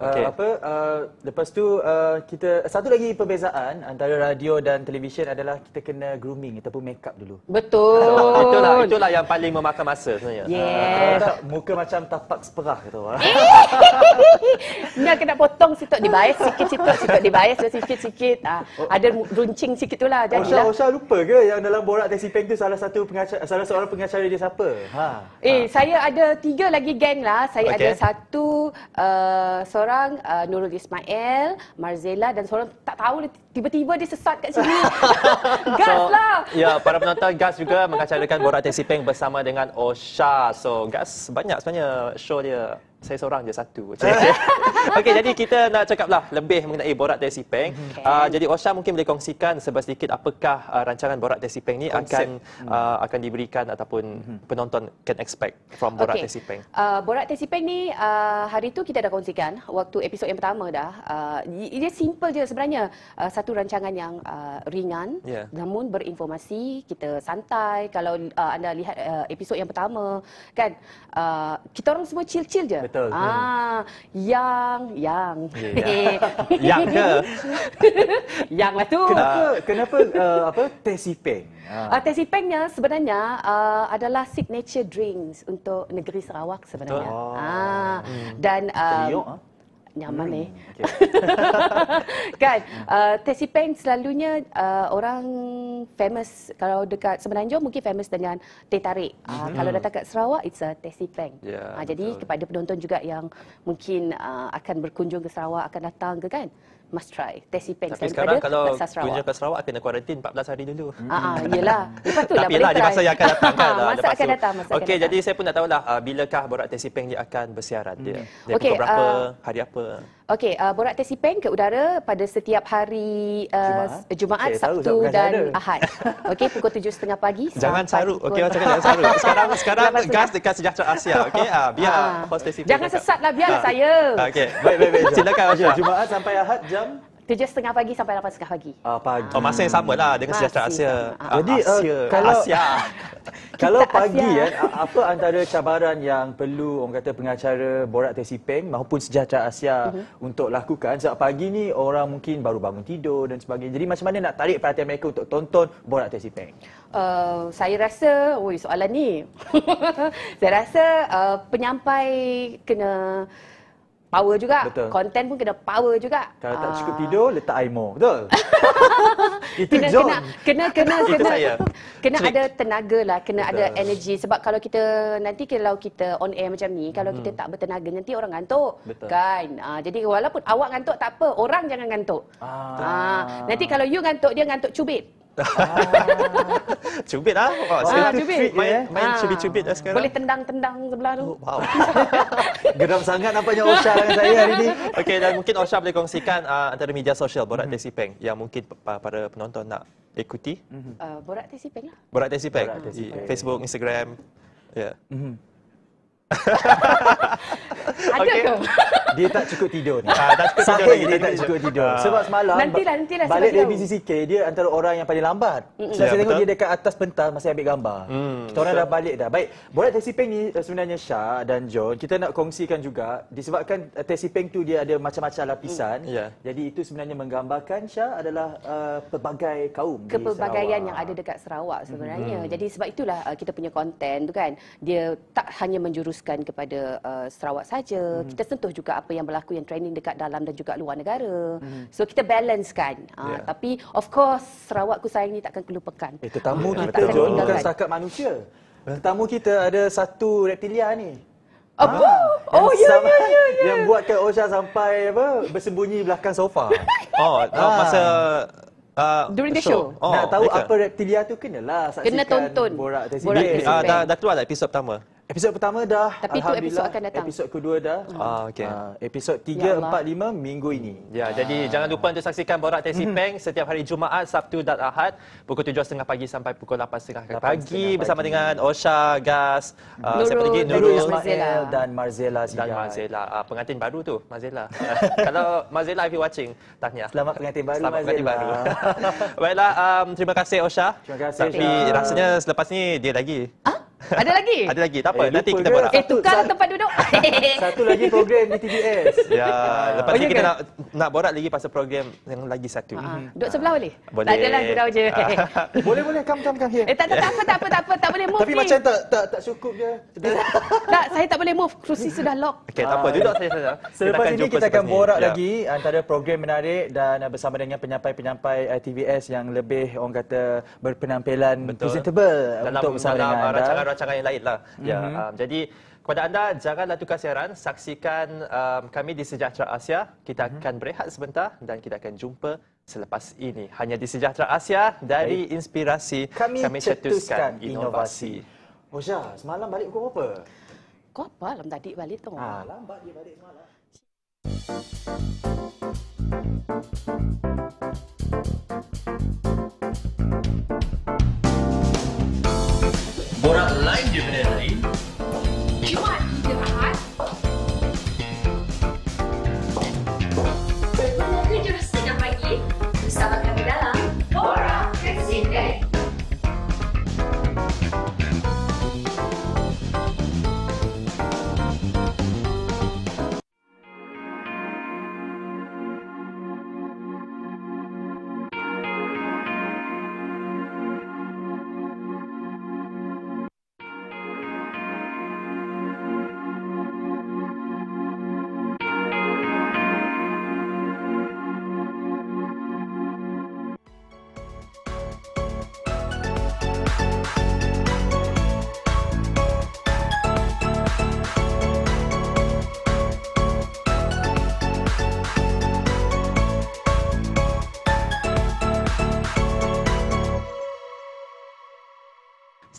Ha. Okay. Uh,
apa, uh, lepas tu uh, kita satu lagi perbezaan antara radio dan televisyen adalah kita kena grooming ataupun makeup dulu. Betul betul. Itulah itulah yang paling memakan masa sebenarnya. Yes. Uh, muka macam tapak seperah
gitu. Eh. Nak kena potong situ dibayar sikit situ situ dibayar sikit sikit. Ah, uh, ada runcing sikit itulah jadilah. Osha, oh,
Osha lupa ke yang dalam borak taxi pen tu salah satu pengacara salah seorang pengacara dia siapa? Ha.
Eh, ha. saya ada tiga lagi geng lah. Saya okay. ada satu uh, seorang uh, Nurul Ismail, Marzela dan seorang tak tahu tiba-tiba dia sesat kat sini. gas so, lah.
Ya, para penonton gas juga mengacarakan Borak Teksi Peng bersama dengan Osha. So, guys, banyak sebenarnya show dia saya seorang je satu. Okay, jadi kita nak cakaplah lebih mengenai borak Desi Peng. Hmm. Ah, okay. Uh, jadi Osha mungkin boleh kongsikan sebaik sedikit apakah uh, rancangan borak Desi Peng ni Konsep. akan uh, akan diberikan ataupun hmm. penonton can expect from borak okay. Desi Peng.
Uh, borak Desi Peng ni uh, hari tu kita dah kongsikan waktu episod yang pertama dah. Uh, dia simple je sebenarnya uh, satu rancangan yang uh, ringan yeah. namun berinformasi, kita santai kalau uh, anda lihat uh, episod yang pertama kan uh, kita orang semua chill-chill je. Betul betul. Ah, hmm. yang, yang. Yeah, yang. yang ke?
yang lah tu. Kenapa, kenapa uh, apa, teh sipeng? Ha. Ah. Uh,
teh sipengnya sebenarnya uh, adalah signature drinks untuk negeri Sarawak sebenarnya. Ah, oh. Ah. Hmm. Dan... Um, Teriuk, ha? Ah nyaman hmm. eh. Okay. kan? Uh, Tessie Peng selalunya uh, orang famous kalau dekat Semenanjung mungkin famous dengan teh tarik. Uh, hmm. Kalau datang kat Sarawak, it's a Tessie Peng. Yeah, ya, uh, jadi kepada penonton juga yang mungkin uh, akan berkunjung ke Sarawak, akan datang ke kan? must try Tesi Pen. Tapi sekarang kalau kunjung ke
Sarawak kena kuarantin 14 hari dulu. Ah, uh, ah, iyalah. Lepas tu lah boleh try. masa yang akan datang kan. Ah, masa akan tu. datang. Masa okay, akan jadi datang. saya pun tak tahulah uh, bilakah borak tesipeng dia akan bersiaran. Hmm. Dia, dia okay, berapa, uh, hari apa.
Okey, uh, borak taksi ke udara pada setiap hari uh, Jumaat, Jumaat okay, Sabtu tahu, dan Ahad. Okey, pukul tujuh setengah pagi. Jangan pagi carut. Okey, macam jangan carut. Sekarang sekarang gas
dekat Sejahtera Asia. Okey, uh, biar ah. host taksi peng. Jangan sesatlah
biar ah. saya. Okey, baik baik baik. Silakan Jumaat sampai Ahad jam Kerja setengah pagi sampai lapan setengah pagi.
Uh, pagi. Oh, masa yang sama lah dengan sejahtera Asia. Uh, Jadi, uh, Asia. kalau, Asia. kalau pagi, Asia. Eh, apa antara cabaran yang perlu orang kata pengacara borak Tesi Peng maupun sejahtera Asia uh-huh. untuk lakukan? Sebab pagi ni orang mungkin baru bangun tidur dan sebagainya. Jadi, macam mana nak tarik perhatian mereka untuk tonton borak Tesi Peng?
Uh, saya rasa, oi, soalan ni. saya rasa uh, penyampai kena power juga. Betul. Content pun kena power juga. Kalau tak ah. cukup
tidur, letak air more. Betul?
Itu kena, zone. Kena, kena, kena. kena, saya. Kena Trick. ada tenaga lah. Kena Betul. ada energy. Sebab kalau kita, nanti kalau kita on air macam ni, kalau hmm. kita tak bertenaga, nanti orang ngantuk. Betul. Kan? Uh, jadi walaupun awak ngantuk, tak apa. Orang jangan ngantuk. Ah.
Uh, nanti
kalau you ngantuk, dia ngantuk cubit.
Ah. cubit lah. Wow, ah, cubit. cubit. Main, yeah. main ah. cubit-cubit lah sekarang. Boleh
tendang-tendang sebelah tu. Oh,
wow. Geram sangat nampaknya Osha dengan saya hari ini. Okey, dan mungkin Osha boleh kongsikan uh, antara media sosial Borat mm-hmm. Desipeng yang mungkin uh, para penonton nak ikuti. Mm-hmm.
Uh, Borat Desipeng lah. Borat Desipeng. Borat Desipeng. Yeah. Facebook,
Instagram. Ya. Yeah. Mm-hmm.
Ada ke?
dia tak cukup tidur ni. Ha, ah, tak cukup Sampai tidur dia, tak cukup tidur. Ah. Sebab semalam nantilah, nantilah balik dari BCCK, dia antara orang yang paling lambat. Mm-hmm. Saya, ya, tengok dia dekat atas pentas masih ambil gambar. Mm, kita orang dah balik dah. Baik, boleh Tessie Peng ni eh, sebenarnya Syah dan John, kita nak kongsikan juga disebabkan eh, Tessie Peng tu dia ada macam-macam lapisan. Mm. Yeah. Jadi itu sebenarnya menggambarkan
Syah adalah uh, pelbagai kaum Kepelbagaian di Sarawak. yang ada dekat Sarawak sebenarnya. Mm. Jadi sebab itulah uh, kita punya konten tu kan, dia tak hanya menjuruskan kepada uh, Sarawak saja. Mm. Kita sentuh juga apa yang berlaku yang training dekat dalam dan juga luar negara. Hmm. So kita balance kan. Uh, ah, yeah. Tapi of course Sarawak ku sayang ni takkan kelupakan. Eh, tetamu ah, kita bukan setakat
manusia. Tetamu kita ada satu reptilia ni.
Apa? Ha, oh, ya, ya, ya, ya. Yang
buatkan Osha sampai apa, bersembunyi belakang sofa.
oh, ha. masa
Uh, During the show, show. Oh, Nak tahu mereka. apa reptilia tu Kenalah Saksikan Kena tonton Borak, borak dia, dia, uh, dah, dah keluar lah episod pertama Episod pertama dah Tapi tu episod akan datang Episod kedua dah hmm. ah, okay. ah, Episod 3, ya 4, 5 minggu ini Ya, ah. Jadi jangan lupa untuk saksikan Borak Taxi hmm. Peng Setiap hari Jumaat, Sabtu dan Ahad Pukul 7.30 pagi sampai pukul 8.30 pagi, pagi, pagi Bersama dengan Osha, Gas uh, Nurul, uh, Nurul Ismail dan Marzella Dan Marzella uh, Pengantin baru tu Marzella Kalau Marzella if you watching Tahniah Selamat pengantin baru Selamat pengantin baru Baiklah um, Terima kasih Osha Terima kasih Tapi rasanya selepas ni dia lagi Ah?
Ada lagi? Ada
lagi. Tak apa, eh, nanti kita borak. Eh,
tukar satu, tempat duduk. satu
lagi program di TBS. Ya, lepas oh, ni kita kan? nak, nak borak lagi pasal program yang lagi satu. Ha. Duduk
sebelah boleh? Boleh. Tak adalah, gurau je. boleh, boleh. Come, come, come here. Eh, tak, tak, tak, apa, tak apa, tak apa. Tak boleh move Tapi ni. macam tak, tak, tak cukup je. tak, saya tak boleh move. Kerusi sudah lock.
Okay. tak apa. Ah, duduk saya saja. Selepas ini kita akan borak ya. lagi antara program menarik dan bersama dengan penyampai-penyampai eh, TBS yang lebih, orang kata, berpenampilan presentable untuk bersama dengan anda. Rancangan rancangan yang lain lah. Mm-hmm. Ya, mhm. um, jadi kepada anda janganlah tukar siaran. Saksikan um, kami di Sejahtera Asia. Kita mm-hmm. akan berehat sebentar dan kita akan jumpa selepas ini. Hanya di Sejahtera Asia dari Baik. inspirasi kami, kami cetuskan, cetuskan inovasi. inovasi. Oh semalam balik pukul berapa?
Kau apa? Alam tadi balik tu. Ah, Lambat dia balik semalam.
giving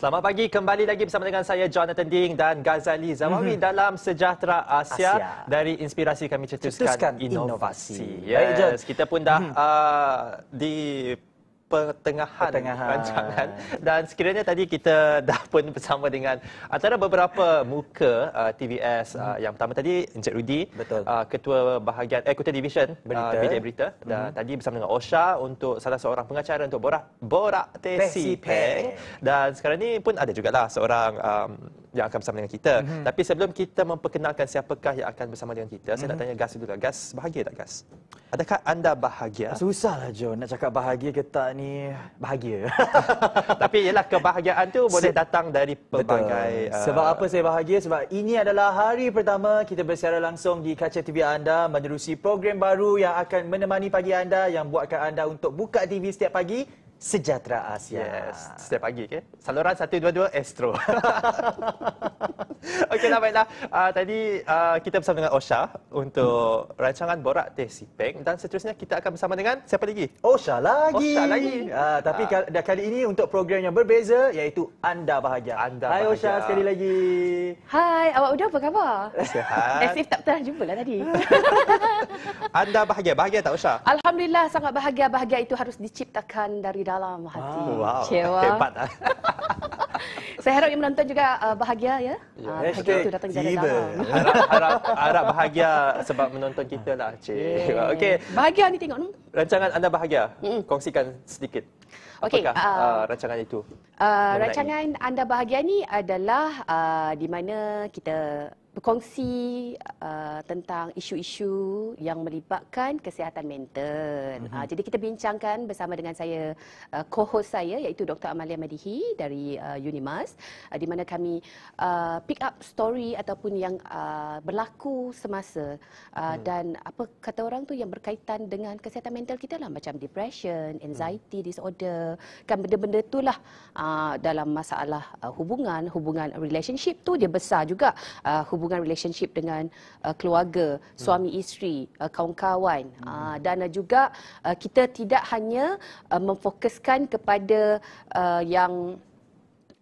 Selamat pagi kembali lagi bersama dengan saya Jonathan Ding dan Ghazali Zawawi mm-hmm. dalam Sejahtera Asia, Asia dari inspirasi kami cetuskan, cetuskan inovasi. inovasi. Yes, Baik, kita pun dah mm-hmm. uh, di pertengahan, pertengahan rancangan dan sekiranya tadi kita dah pun bersama dengan antara beberapa muka uh, TVS uh, hmm. uh, yang pertama tadi Encik Rudy Betul. Uh, ketua bahagian eh, ketua division berita, uh, berita, berita hmm. dan tadi bersama dengan Osha untuk salah seorang pengacara untuk Borak Borak Tesi Peng dan sekarang ni pun ada jugalah seorang um, yang akan bersama dengan kita. Mm -hmm. Tapi sebelum kita memperkenalkan siapakah yang akan bersama dengan kita, mm -hmm. saya nak mhm. tanya Gas dulu. Lah. Gas, bahagia tak Gas? Adakah anda bahagia? Susahlah Joe nak cakap bahagia ke tak ni. Bahagia. Tapi ialah kebahagiaan tu boleh Se datang dari pelbagai... Betul. Eh, Sebab apa saya bahagia? Sebab ini adalah hari pertama kita bersiaran langsung di kaca TV anda menerusi program baru yang akan menemani pagi anda yang buatkan anda untuk buka TV setiap pagi Sejahtera Asia. Yes, ya. setiap pagi. Okay? Saluran 122 Astro. Okey lah, baiklah. Uh, tadi uh, kita bersama dengan Osha untuk hmm. rancangan Borak Teh Sipeng. Dan seterusnya kita akan bersama dengan siapa lagi? Osha lagi. Osha lagi. Uh, tapi uh. kali ini untuk program yang berbeza iaitu Anda Bahagia. Anda Hai Osha sekali lagi.
Hai, awak udah apa khabar?
Sihat. Asif
tak pernah jumpa lah tadi.
anda bahagia. Bahagia tak Osha?
Alhamdulillah sangat bahagia. Bahagia itu harus diciptakan dari dalam dalam hati. Oh, wow. Cewa. Hebat. Ah. Saya harap yang menonton juga uh, bahagia ya. Yeah.
Ya, uh, bahagia itu datang dari
dalam.
harap, harap bahagia sebab menonton kita lah, Cik. Yeah. Okay.
Bahagia ni tengok.
Rancangan anda bahagia. Mm-mm. Kongsikan sedikit.
Okay. Apakah uh, uh, rancangan itu? Uh, rancangan anda bahagia ni adalah uh, di mana kita berkongsi uh, tentang isu-isu yang melibatkan kesihatan mental. Mm-hmm. Uh, jadi kita bincangkan bersama dengan saya uh, co-host saya iaitu Dr. Amalia Madihi dari uh, Unimas uh, di mana kami uh, pick up story ataupun yang uh, berlaku semasa uh, mm. dan apa kata orang tu yang berkaitan dengan kesihatan mental kita lah macam depression, hmm. anxiety mm. disorder kan benda-benda itulah uh, dalam masalah uh, hubungan, hubungan relationship tu dia besar juga uh, hubungan hubungan relationship dengan uh, keluarga, hmm. suami isteri, uh, kawan-kawan hmm. Ah, uh, dan juga uh, kita tidak hanya uh, memfokuskan kepada uh, yang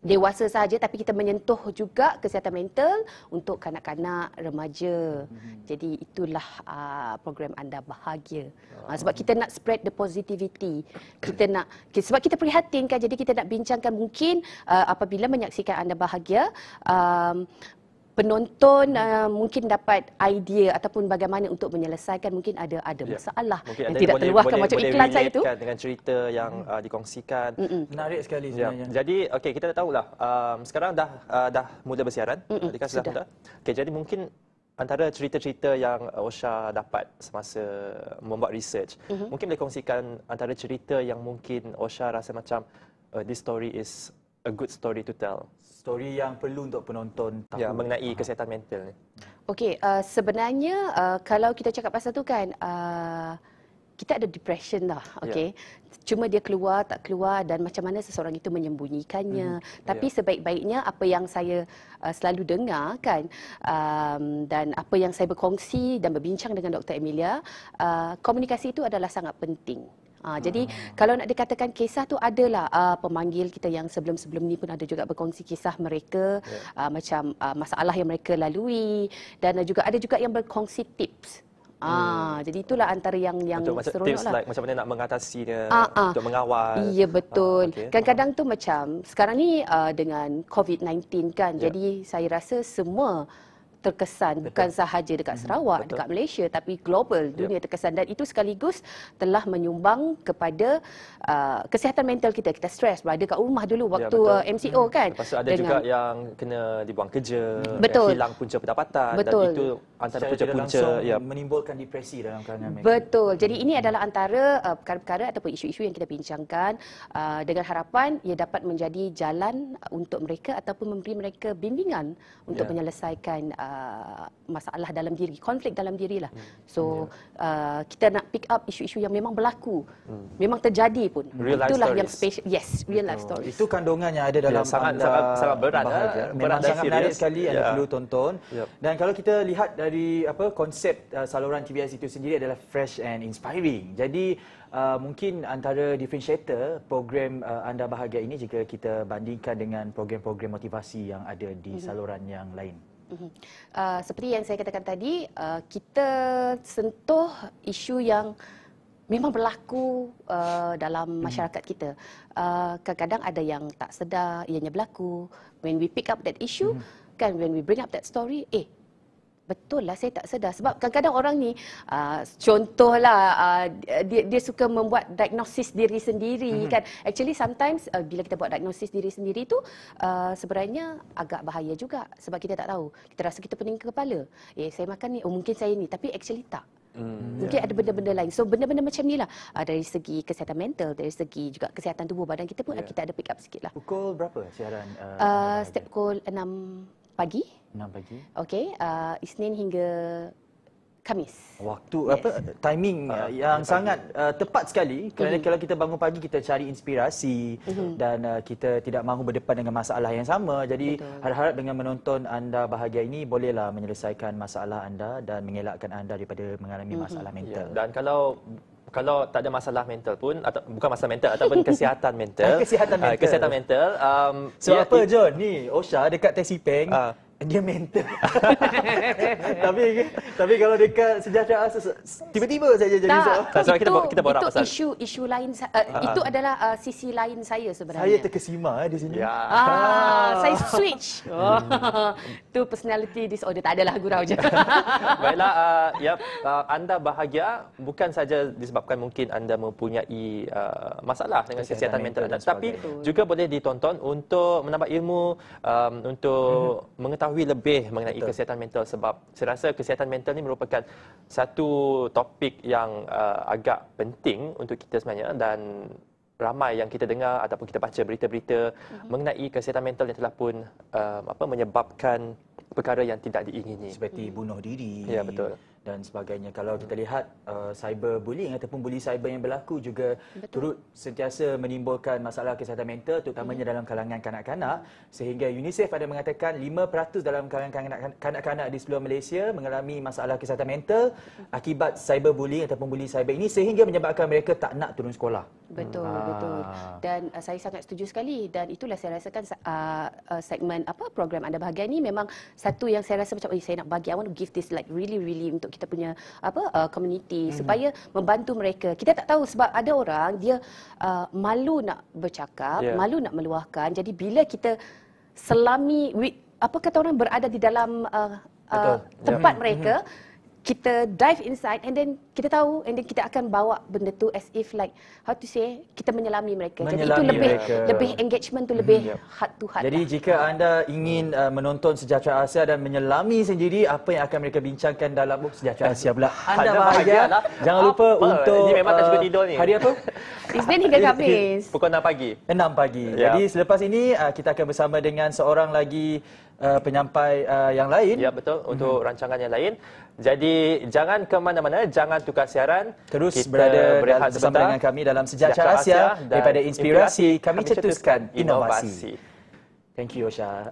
dewasa saja tapi kita menyentuh juga kesihatan mental untuk kanak-kanak, remaja. Hmm. Jadi itulah uh, program anda bahagia. Uh, sebab kita nak spread the positivity. Kita nak okay, sebab kita prihatin kan, jadi kita nak bincangkan mungkin uh, apabila menyaksikan anda bahagia um, penonton uh, mungkin dapat idea ataupun bagaimana untuk menyelesaikan mungkin ada ada ya. masalah ya. yang tidak terluahkan macam iklan saya itu
kan dengan cerita yang hmm. uh, dikongsikan Mm-mm. menarik sekali ya. sebenarnya ya. jadi okey kita dah tahulah um, sekarang dah uh, dah muda bersiaran Mm-mm. Kan sudah, sudah. okey jadi mungkin antara cerita-cerita yang uh, Osha dapat semasa membuat research mm-hmm. mungkin boleh kongsikan antara cerita yang mungkin Osha rasa macam uh, this story is a good story to tell. Story yang perlu untuk penonton tahu. Ya, mengenai kesihatan mental.
Okey, uh, sebenarnya uh, kalau kita cakap pasal tu kan, uh, kita ada depression lah, ya. okay? Yeah. Cuma dia keluar, tak keluar dan macam mana seseorang itu menyembunyikannya. Mm. Tapi yeah. sebaik-baiknya apa yang saya uh, selalu dengar kan um, dan apa yang saya berkongsi dan berbincang dengan Dr. Emilia, uh, komunikasi itu adalah sangat penting. Ha, jadi kalau nak dikatakan kisah tu adalah uh, pemanggil kita yang sebelum-sebelum ni pun ada juga berkongsi kisah mereka yeah. uh, macam uh, masalah yang mereka lalui dan juga ada juga yang berkongsi tips. Ha, hmm. Ah, jadi itulah antara yang yang seronok lah. Like,
macam mana nak mengatasinya ah, ah. untuk mengawal. Ya
betul. Ah, okay. Kadang-kadang ah. tu macam sekarang ni uh, dengan COVID-19 kan. Yeah. Jadi saya rasa semua terkesan Betul. bukan sahaja dekat hmm, Sarawak, Betul. dekat Malaysia tapi global dunia terkesan dan itu sekaligus telah menyumbang kepada uh, kesihatan mental kita. Kita stres berada kat rumah dulu ya, waktu ya, uh, MCO hmm. kan. Lepas ada Dengan... juga
yang kena dibuang kerja, Betul. Yang hilang punca pendapatan Betul. dan itu antara punca-punca yep. Ya. menimbulkan depresi dalam kalangan
mereka. Betul. Jadi hmm. ini adalah antara uh, perkara-perkara ataupun isu-isu yang kita bincangkan uh, dengan harapan ia dapat menjadi jalan untuk mereka ataupun memberi mereka bimbingan untuk yeah. menyelesaikan uh, Uh, masalah dalam diri, konflik dalam diri dirilah. Hmm. So ya. uh, kita nak pick up isu-isu yang memang berlaku, hmm. memang terjadi pun. Real life Itulah stories. yang special. Yes, real life stories.
Itu kandungannya ada ya, dalam yeah, sangat, sangat sangat berat, eh. berat memang sangat serious. menarik sekali yeah. anda ya. perlu tonton. Yep. Dan kalau kita lihat dari apa konsep uh, saluran TBS itu sendiri adalah fresh and inspiring. Jadi Uh, mungkin antara differentiator program uh, anda bahagia ini jika kita bandingkan dengan program-program motivasi yang ada di hmm. saluran yang lain.
Mm-hmm. Uh, seperti yang saya katakan tadi, uh, kita sentuh isu yang memang berlaku uh, dalam mm-hmm. masyarakat kita. Uh, kadang-kadang ada yang tak sedar ianya berlaku. When we pick up that issue, mm-hmm. kan when we bring up that story, eh Betul lah, saya tak sedar. Sebab kadang-kadang orang ni, uh, contohlah, uh, dia, dia suka membuat diagnosis diri sendiri mm-hmm. kan. Actually, sometimes uh, bila kita buat diagnosis diri sendiri tu, uh, sebenarnya agak bahaya juga. Sebab kita tak tahu. Kita rasa kita pening ke kepala. Eh, saya makan ni. Oh, mungkin saya ni. Tapi actually tak.
Hmm, Mungkin ya. ada
benda-benda lain. So benda-benda macam ni lah. Uh, dari segi kesihatan mental, dari segi juga kesihatan tubuh badan kita pun yeah. kita ada pick up sikit lah. Pukul berapa siaran? Uh, uh, step pukul 6 pagi. 6 pagi. Okey, uh, Isnin hingga Kamis.
Waktu yes. apa timing uh, yang sangat uh, tepat sekali kerana mm. Mm-hmm. kalau kita bangun pagi kita cari inspirasi mm-hmm. dan uh, kita tidak mahu berdepan dengan masalah yang sama. Jadi harap-harap dengan menonton anda bahagia ini bolehlah menyelesaikan masalah anda dan mengelakkan anda daripada mengalami mm-hmm. masalah ya, mental. Yeah. Dan kalau kalau tak ada masalah mental pun atau bukan masalah mental ataupun kesihatan mental. kesihatan ah, mental. Uh, kesihatan mental. Um, so yeah, apa John ni? Osha dekat Tasipeng. Uh, ah dia mental. tapi tapi kalau dekat sejahtera tiba-tiba saja jadi tak, so. Tak, kita itu, kita borak pasal
isu isu lain uh, uh itu adalah uh, sisi lain saya sebenarnya. Saya
terkesima eh, di sini. Ya. Ah, saya switch. Oh.
tu personality disorder tak adalah gurau je.
Baiklah uh, ya yep, uh, anda bahagia bukan saja disebabkan mungkin anda mempunyai uh, masalah dengan kesihatan, kesihatan mental anda tapi juga boleh ditonton untuk menambah ilmu um, untuk mhm. mengetahui mengetahui lebih mengenai Betul. kesihatan mental sebab saya rasa kesihatan mental ini merupakan satu topik yang uh, agak penting untuk kita sebenarnya dan ramai yang kita dengar ataupun kita baca berita-berita uh-huh. mengenai kesihatan mental yang telah pun uh, apa menyebabkan perkara yang tidak diingini seperti hmm. bunuh diri ya betul dan sebagainya. Kalau kita lihat uh, cyberbullying ataupun buli cyber yang berlaku juga Betul. turut sentiasa menimbulkan masalah kesihatan mental terutamanya mm. dalam kalangan kanak-kanak sehingga UNICEF ada mengatakan 5% dalam kalangan kanak-kanak di seluruh Malaysia mengalami masalah kesihatan mental akibat cyberbullying ataupun buli cyber ini sehingga menyebabkan mereka tak nak turun
sekolah. Betul, hmm. betul. Ah. Dan uh, saya sangat setuju sekali dan itulah saya rasakan uh, uh, segmen apa program anda bahagian ini memang satu yang saya rasa macam saya nak bagi I want to give this like really really untuk kita punya apa uh, community mm-hmm. supaya membantu mereka. Kita tak tahu sebab ada orang dia uh, malu nak bercakap, yeah. malu nak meluahkan. Jadi bila kita selami apa kata orang berada di dalam uh, uh, tempat yeah. mereka mm-hmm kita dive inside and then kita tahu and then kita akan bawa benda tu as if like how to say kita menyelami mereka menyelami jadi itu lebih mereka. lebih engagement tu lebih mm-hmm. heart to heart jadi lah.
jika anda ingin uh, menonton sejarah Asia dan menyelami sendiri apa yang akan mereka bincangkan dalam buku sejarah Asia pula anda bahagia lah. jangan lupa apa? untuk ini memang tak cukup uh, tidur ni hari apa
Isnin hingga Khamis
pukul 6 pagi 6 pagi yeah. jadi selepas ini uh, kita akan bersama dengan seorang lagi Uh, penyampai uh, yang lain. Ya betul mhm. untuk mm -hmm. rancangan yang lain. Jadi jangan ke mana-mana, jangan tukar siaran. Terus kita berada bersama dengan kami dalam sejarah Asia, Asia daripada inspirasi, inspirasi kami cetuskan inovasi. inovasi. Thank you Osha.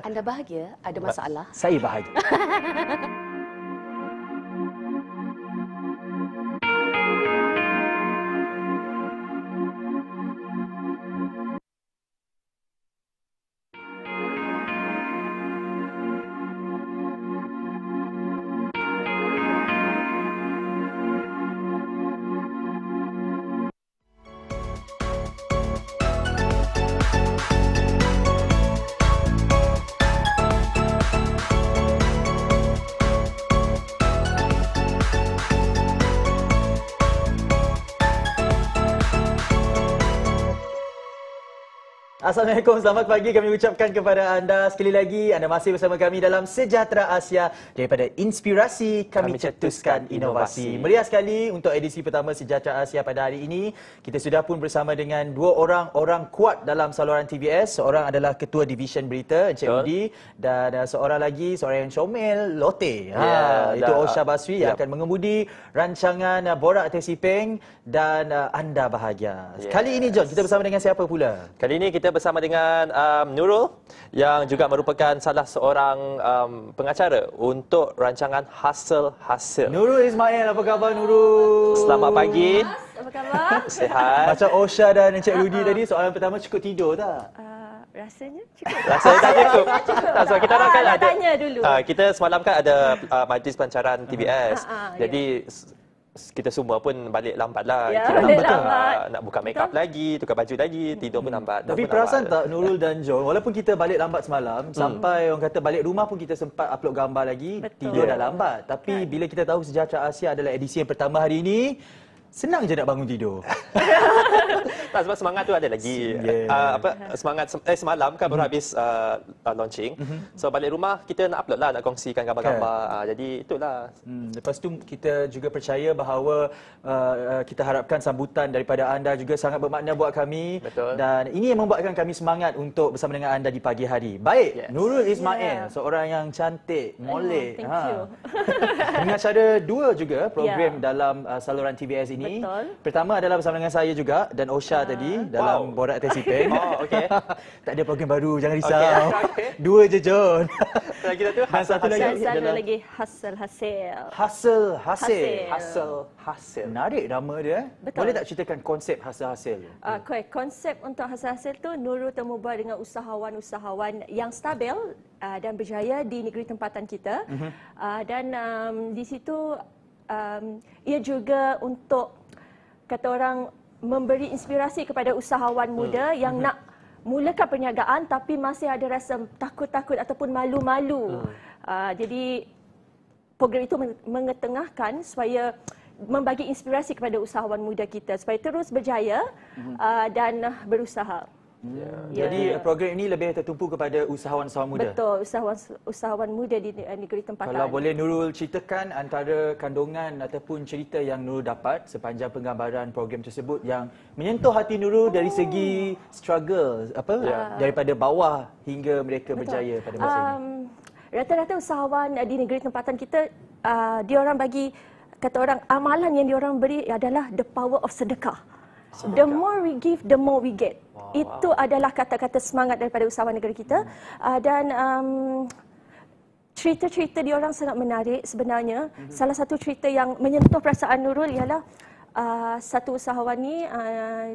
Anda bahagia? Ada masalah?
Saya bahagia. Assalamualaikum, selamat pagi kami ucapkan kepada anda sekali lagi. Anda masih bersama kami dalam Sejahtera Asia daripada Inspirasi Kami, kami Cetuskan inovasi. inovasi. Meriah sekali untuk edisi pertama Sejahtera Asia pada hari ini. Kita sudah pun bersama dengan dua orang orang kuat dalam saluran TBS. Seorang adalah Ketua Division Berita Encik Budi dan seorang lagi seorang yang comel Lotte. Yeah, ha, ya, dah, itu Osha Baswi yeah. yang akan mengemudi rancangan uh, Borak Tesi Peng dan uh, anda bahagia. Yes. Kali ini John kita bersama dengan siapa pula? Kali ini kita bersama bersama dengan um, Nurul yang juga merupakan salah seorang um, pengacara untuk rancangan Hustle Hustle. Nurul Ismail, apa khabar Nurul? Selamat pagi. Mas, apa khabar? Sihat. Macam Osha dan Encik ah, Rudy ah. tadi, soalan pertama cukup tidur tak?
Ah, rasanya cukup. Rasanya tak cukup. cukup. Tak, so kita nak ah, kan ada. Tanya dulu. Uh,
kita semalam kan ada uh, majlis pancaran TBS. Uh, uh, uh, ya. Jadi kita semua pun balik lambat lah. Ya, kita lambat, Lah. Nak buka make up lagi, tukar baju lagi, tidur pun hmm. lambat. Tapi pun perasan lambat. tak Nurul dan John, walaupun kita balik lambat semalam, hmm. sampai orang kata balik rumah pun kita sempat upload gambar lagi, Betul. tidur yeah. dah ya. lambat. Tapi kan. bila kita tahu Sejahtera Asia adalah edisi yang pertama hari ini, senang je nak bangun tidur. tak, sebab semangat tu ada lagi. Yeah. Uh, apa Semangat sem- eh, semalam kan baru mm. habis uh, launching. Mm-hmm. So balik rumah kita nak upload lah, nak kongsikan gambar-gambar. Okay. Uh, ah, jadi itulah. Hmm. Lepas tu kita juga percaya bahawa uh, kita harapkan sambutan daripada anda juga sangat bermakna buat kami. Betul. Dan ini yang membuatkan kami semangat untuk bersama dengan anda di pagi hari. Baik, yes. Nurul ya. Ismail, yeah. seorang yang cantik, molek. Oh, thank ha. you. Dengan cara dua juga program yeah. dalam uh, saluran TBS ini. Betul. Pertama adalah bersama dengan saya juga dan Osha uh, tadi dalam Borak Taxi Pen. Oh, okey. tak ada program baru, jangan risau. Okay, okay. Dua je, John. lagi satu hasil, hasil, hasil, lagi. Hasil,
hasil, hasil Hustle, hasil.
Hustle, hasil. Hustle, hasil. Menarik nama dia. Betul. Boleh tak ceritakan konsep hasil, hasil?
Uh, okay. Konsep untuk hasil, hasil tu Nurul temubuat dengan usahawan-usahawan yang stabil uh, dan berjaya di negeri tempatan kita. Uh-huh. Uh, dan um, di situ um, ia juga untuk kata orang memberi inspirasi kepada usahawan hmm. muda hmm. yang hmm. nak mulakan perniagaan tapi masih ada rasa takut-takut ataupun malu-malu. Hmm. Uh, jadi program itu mengetengahkan supaya membagi inspirasi kepada usahawan muda kita supaya terus berjaya hmm. uh, dan berusaha.
Ya. Hmm. ya. Jadi ya. program ini lebih tertumpu kepada usahawan sawah muda. Betul,
usahawan usahawan muda di eh, negeri tempatan. Kalau boleh
Nurul ceritakan antara kandungan ataupun cerita yang Nurul dapat sepanjang penggambaran program tersebut yang menyentuh hati Nurul oh. dari segi struggle apa ya. daripada bawah hingga mereka Betul. berjaya pada masa um,
ini. Rata-rata usahawan eh, di negeri tempatan kita uh, dia orang bagi kata orang amalan yang dia orang beri adalah the power of sedekah. The more we give, the more we get. Wow, Itu adalah kata-kata semangat daripada usahawan negara kita. Hmm. Uh, dan um, cerita-cerita diorang sangat menarik sebenarnya. Hmm. Salah satu cerita yang menyentuh perasaan Nurul ialah uh, satu usahawan ini uh, ah,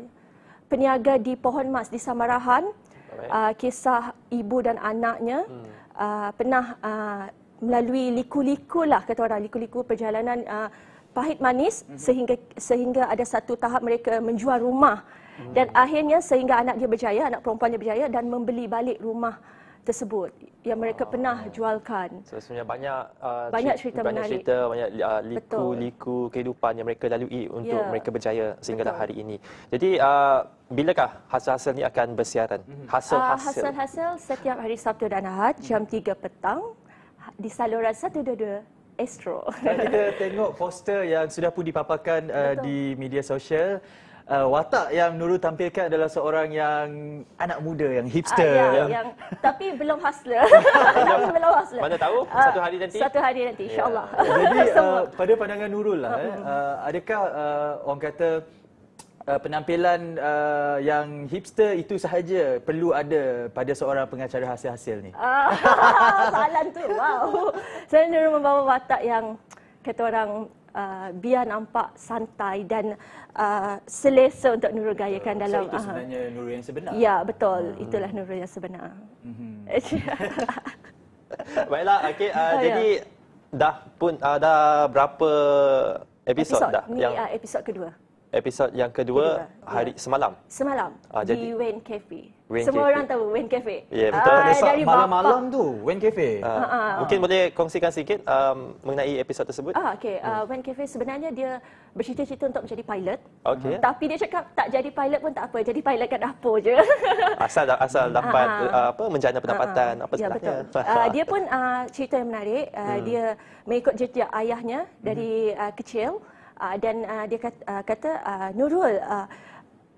peniaga di Pohon Mas di Samarahan. Uh, kisah ibu dan anaknya hmm. uh, pernah uh, melalui liku-liku lah kata orang liku-liku perjalanan uh, pahit manis mhm. sehingga sehingga ada satu tahap mereka menjual rumah hmm. dan akhirnya sehingga anak dia berjaya anak perempuannya berjaya dan membeli balik rumah tersebut yang mereka Aa, ah. pernah jualkan.
So sebenarnya banyak uh, banyak cerita banyak menarik. cerita banyak liku-liku uh, kehidupan yang mereka lalui untuk yeah. mereka berjaya sehingga lah Betul. hari ini. Jadi uh, bilakah hasil-hasil ni akan bersiaran? Hmm. Hasil-hasil.
Uh, setiap hari Sabtu dan Ahad jam 3 petang di saluran 122. Astro. Kita
tengok poster yang sudah pun dipaparkan uh, di media sosial. Uh, watak yang Nurul tampilkan adalah seorang yang anak muda, yang hipster. Uh, ya, yang... yang
tapi belum hustler. tapi belum hustler. Mana tahu, ah, satu hari nanti. satu hari nanti, ya. insyaAllah. Yeah. Jadi, uh,
pada pandangan Nurul, lah, uh, uh, adakah uh, orang kata... Uh, penampilan uh, yang hipster itu sahaja perlu ada pada seorang pengacara hasil-hasil ni?
Ah, soalan tu, wow. Saya dulu membawa watak yang kata orang uh, biar nampak santai dan uh, selesa untuk Nurul gayakan betul. dalam... So, itu uh, sebenarnya Nurul yang sebenar. Ya, betul. Hmm. Itulah Nurul yang sebenar. Hmm. Baiklah, okay, uh, oh, jadi ya.
dah pun ada uh, berapa episod, episod dah? Ini yang... uh,
episod kedua
episod yang kedua yeah. hari yeah. semalam.
Semalam uh, jadi, di Wayne Cafe. Wayne Semua Cafe. orang tahu Wayne Cafe. Ya yeah, betul. Uh, Masa, malam-malam
tu Wayne Cafe. Uh, uh, uh, mungkin uh. boleh kongsikan sikit um, mengenai episod tersebut. Ah
okay. okey, uh, Wayne Cafe sebenarnya dia bercita-cita untuk menjadi pilot. Okay. Uh, tapi dia cakap tak jadi pilot pun tak apa, jadi pilot kan apa je.
asal asal ah, dapat uh, uh, apa menjana pendapatan uh, apa sebenarnya. Ya, betul. uh, dia
pun uh, cerita yang menarik. Uh, hmm. Dia mengikut jejak ayahnya dari uh, kecil uh, dan uh, dia ah, kata, uh, kata uh, Nurul uh,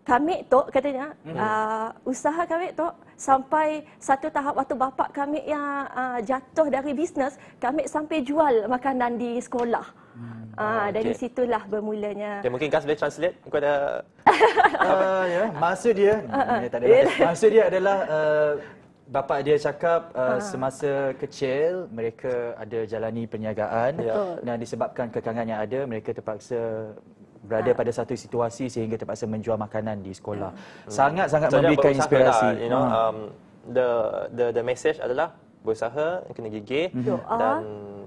kami tu katanya hmm. uh, usaha kami tu sampai satu tahap waktu bapak kami yang uh, jatuh dari bisnes kami sampai jual makanan di sekolah. Hmm. Uh, okay. dari situlah bermulanya.
Okay, mungkin kau boleh translate kepada uh, ya, maksud dia. Uh,
uh, tak ada. Maksud
dia adalah uh, bapa dia cakap uh, ah. semasa kecil mereka ada jalani perniagaan ya. dan disebabkan kekangan yang ada mereka terpaksa berada ha. pada satu situasi sehingga terpaksa menjual makanan di sekolah. Ya. Hmm. Sangat-sangat hmm. memberikan berusaha, inspirasi. Lah, you know, hmm. um, the the the message adalah berusaha, kena gigih mhm. Doa. dan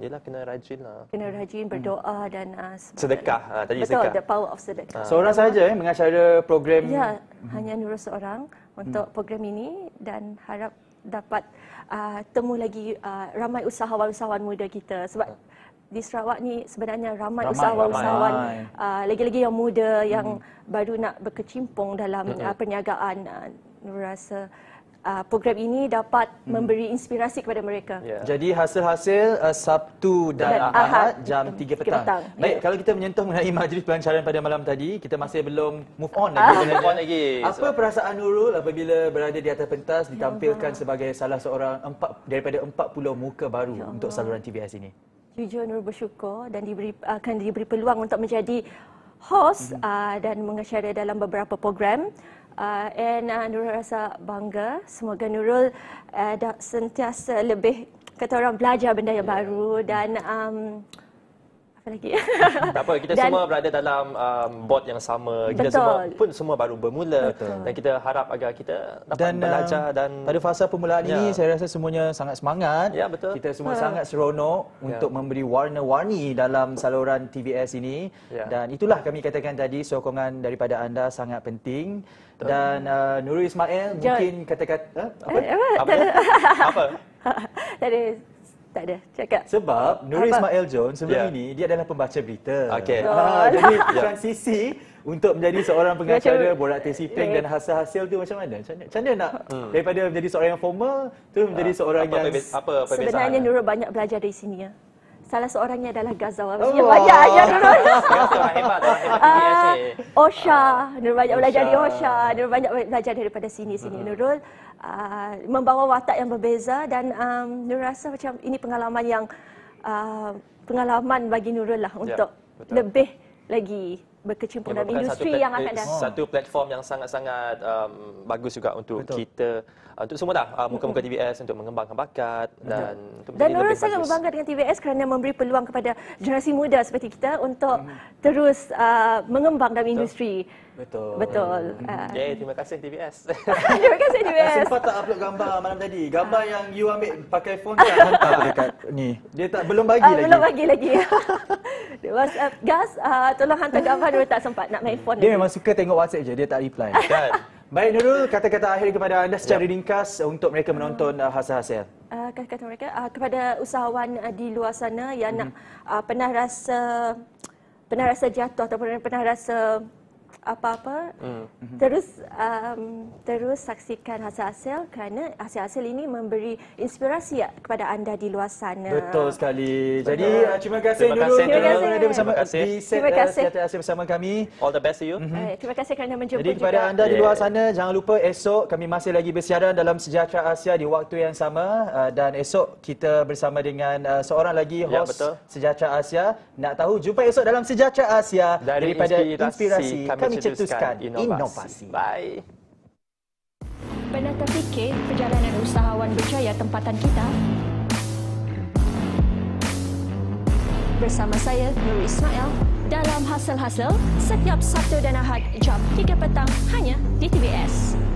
yalah kena rajin lah.
Kena rajin hmm. berdoa hmm. dan uh, sedekah.
Ha, tadi Betul, sedekah. the power of sedekah. Ha. Seorang sahaja eh mengacara program Ya,
hmm. hanya nurus seorang untuk hmm. program ini dan harap dapat uh, temu lagi uh, ramai usahawan-usahawan muda kita sebab di Sarawak ni sebenarnya ramai, usahawan-usahawan ramai. Uh, lagi-lagi yang muda yang hmm. baru nak berkecimpung dalam uh, perniagaan uh, rasa uh, program ini dapat hmm. memberi inspirasi kepada mereka. Yeah.
Jadi hasil-hasil uh, Sabtu dan, dan Ahad, Ahad jam 3 petang. petang. Baik, yeah. kalau kita menyentuh mengenai majlis pelancaran pada malam tadi, kita masih belum move on lagi. Ah. Move on lagi. Apa perasaan Nurul apabila berada di atas pentas ditampilkan ya sebagai salah seorang empat, daripada 40 muka baru ya untuk saluran TBS ini?
Jujur Nurul bersyukur dan diberi akan diberi peluang untuk menjadi host mm-hmm. uh, dan mengacara dalam beberapa program uh, and uh, Nurul rasa bangga semoga Nurul uh, sentiasa lebih kata orang belajar benda yang yeah. baru dan um, apa lagi?
tak apa, kita semua berada dalam um, bot yang sama. Kita semua pun semua baru bermula betul. dan kita harap agar kita dapat dan, um, belajar dan pada fasa permulaan ya. ini saya rasa semuanya sangat semangat. Ya, betul. Kita semua ha. sangat seronok ya. untuk memberi warna-warni dalam saluran TBS ini ya. dan itulah kami katakan tadi sokongan daripada anda sangat penting. Betul. Dan uh, Nurul Ismail Jod. mungkin katakan eh, eh, apa? Apa? Apa?
Tadi tak ada cakap. Sebab
Nur Ismail Jones sebelum yeah. ini dia adalah pembaca berita. Okey. Oh. Ah, jadi transisi untuk menjadi seorang pengacara borak tesipeng yeah. dan hasil-hasil tu macam mana? Macam mana nak hmm. daripada menjadi seorang yang formal tu menjadi seorang apa, yang apa, apa, apa Sebenarnya
Nurul banyak belajar dari sini ya. Salah seorangnya adalah Gazawa. Oh. Ya, banyak aja Nurul. Gazawa hebat lah. Osha. Nurul banyak belajar Osha. dari Osha. Nurul banyak belajar daripada sini-sini hmm. Nurul uh, membawa watak yang berbeza dan um, Nur rasa macam ini pengalaman yang uh, pengalaman bagi Nurul lah ya, untuk ya, lebih lagi berkecimpung dalam industri yang akan datang. Eh, satu
platform yang sangat-sangat um, bagus juga untuk betul. kita, uh, untuk semua dah, uh, muka-muka TBS untuk mengembangkan bakat dan untuk Dan Nurul sangat berbangga
dengan TBS kerana memberi peluang kepada generasi muda seperti kita untuk terus uh, mengembang dalam industri.
Betul. Betul. Ya, uh. yeah, terima kasih TBS. terima kasih TBS. Sempat tak upload gambar malam tadi? Gambar uh. yang you ambil pakai phone tak hantar dekat ni. Dia tak belum bagi uh, lagi. Belum bagi
lagi. dia WhatsApp gas uh, ah, tolong hantar gambar dia tak sempat nak main phone. Dia lagi. memang
suka tengok WhatsApp je, dia tak reply. Kan? Baik Nurul, kata-kata akhir kepada anda secara yep. Ya. ringkas untuk mereka menonton uh, hasil-hasil.
Uh, kata-kata mereka uh, kepada usahawan uh, di luar sana yang mm-hmm. nak uh, pernah rasa pernah rasa jatuh ataupun pernah rasa apa-apa mm. terus um, terus saksikan hasil-hasil kerana hasil-hasil ini memberi inspirasi ya kepada anda di luar sana betul
sekali betul. jadi uh, terima kasih terima kasih terima uh, kasih terima kasih bersama kami terima kasih terima kasih bersama kami all the best to you mm-hmm. right.
terima kasih kerana menjemput jadi kepada juga. anda yeah. di luar
sana jangan lupa esok kami masih lagi bersiaran dalam sejahtera Asia di waktu yang sama uh, dan esok kita bersama dengan uh, seorang lagi ya, host yeah, sejahtera Asia nak tahu jumpa esok dalam sejahtera Asia Dari daripada inspirasi, inspirasi kami, kami mencetuskan inovasi.
Bye. Pernah terfikir perjalanan usahawan berjaya tempatan kita? Bersama saya, Nur Ismail, dalam Hasil-Hasil setiap Sabtu dan Ahad jam 3 petang hanya di TBS. TBS.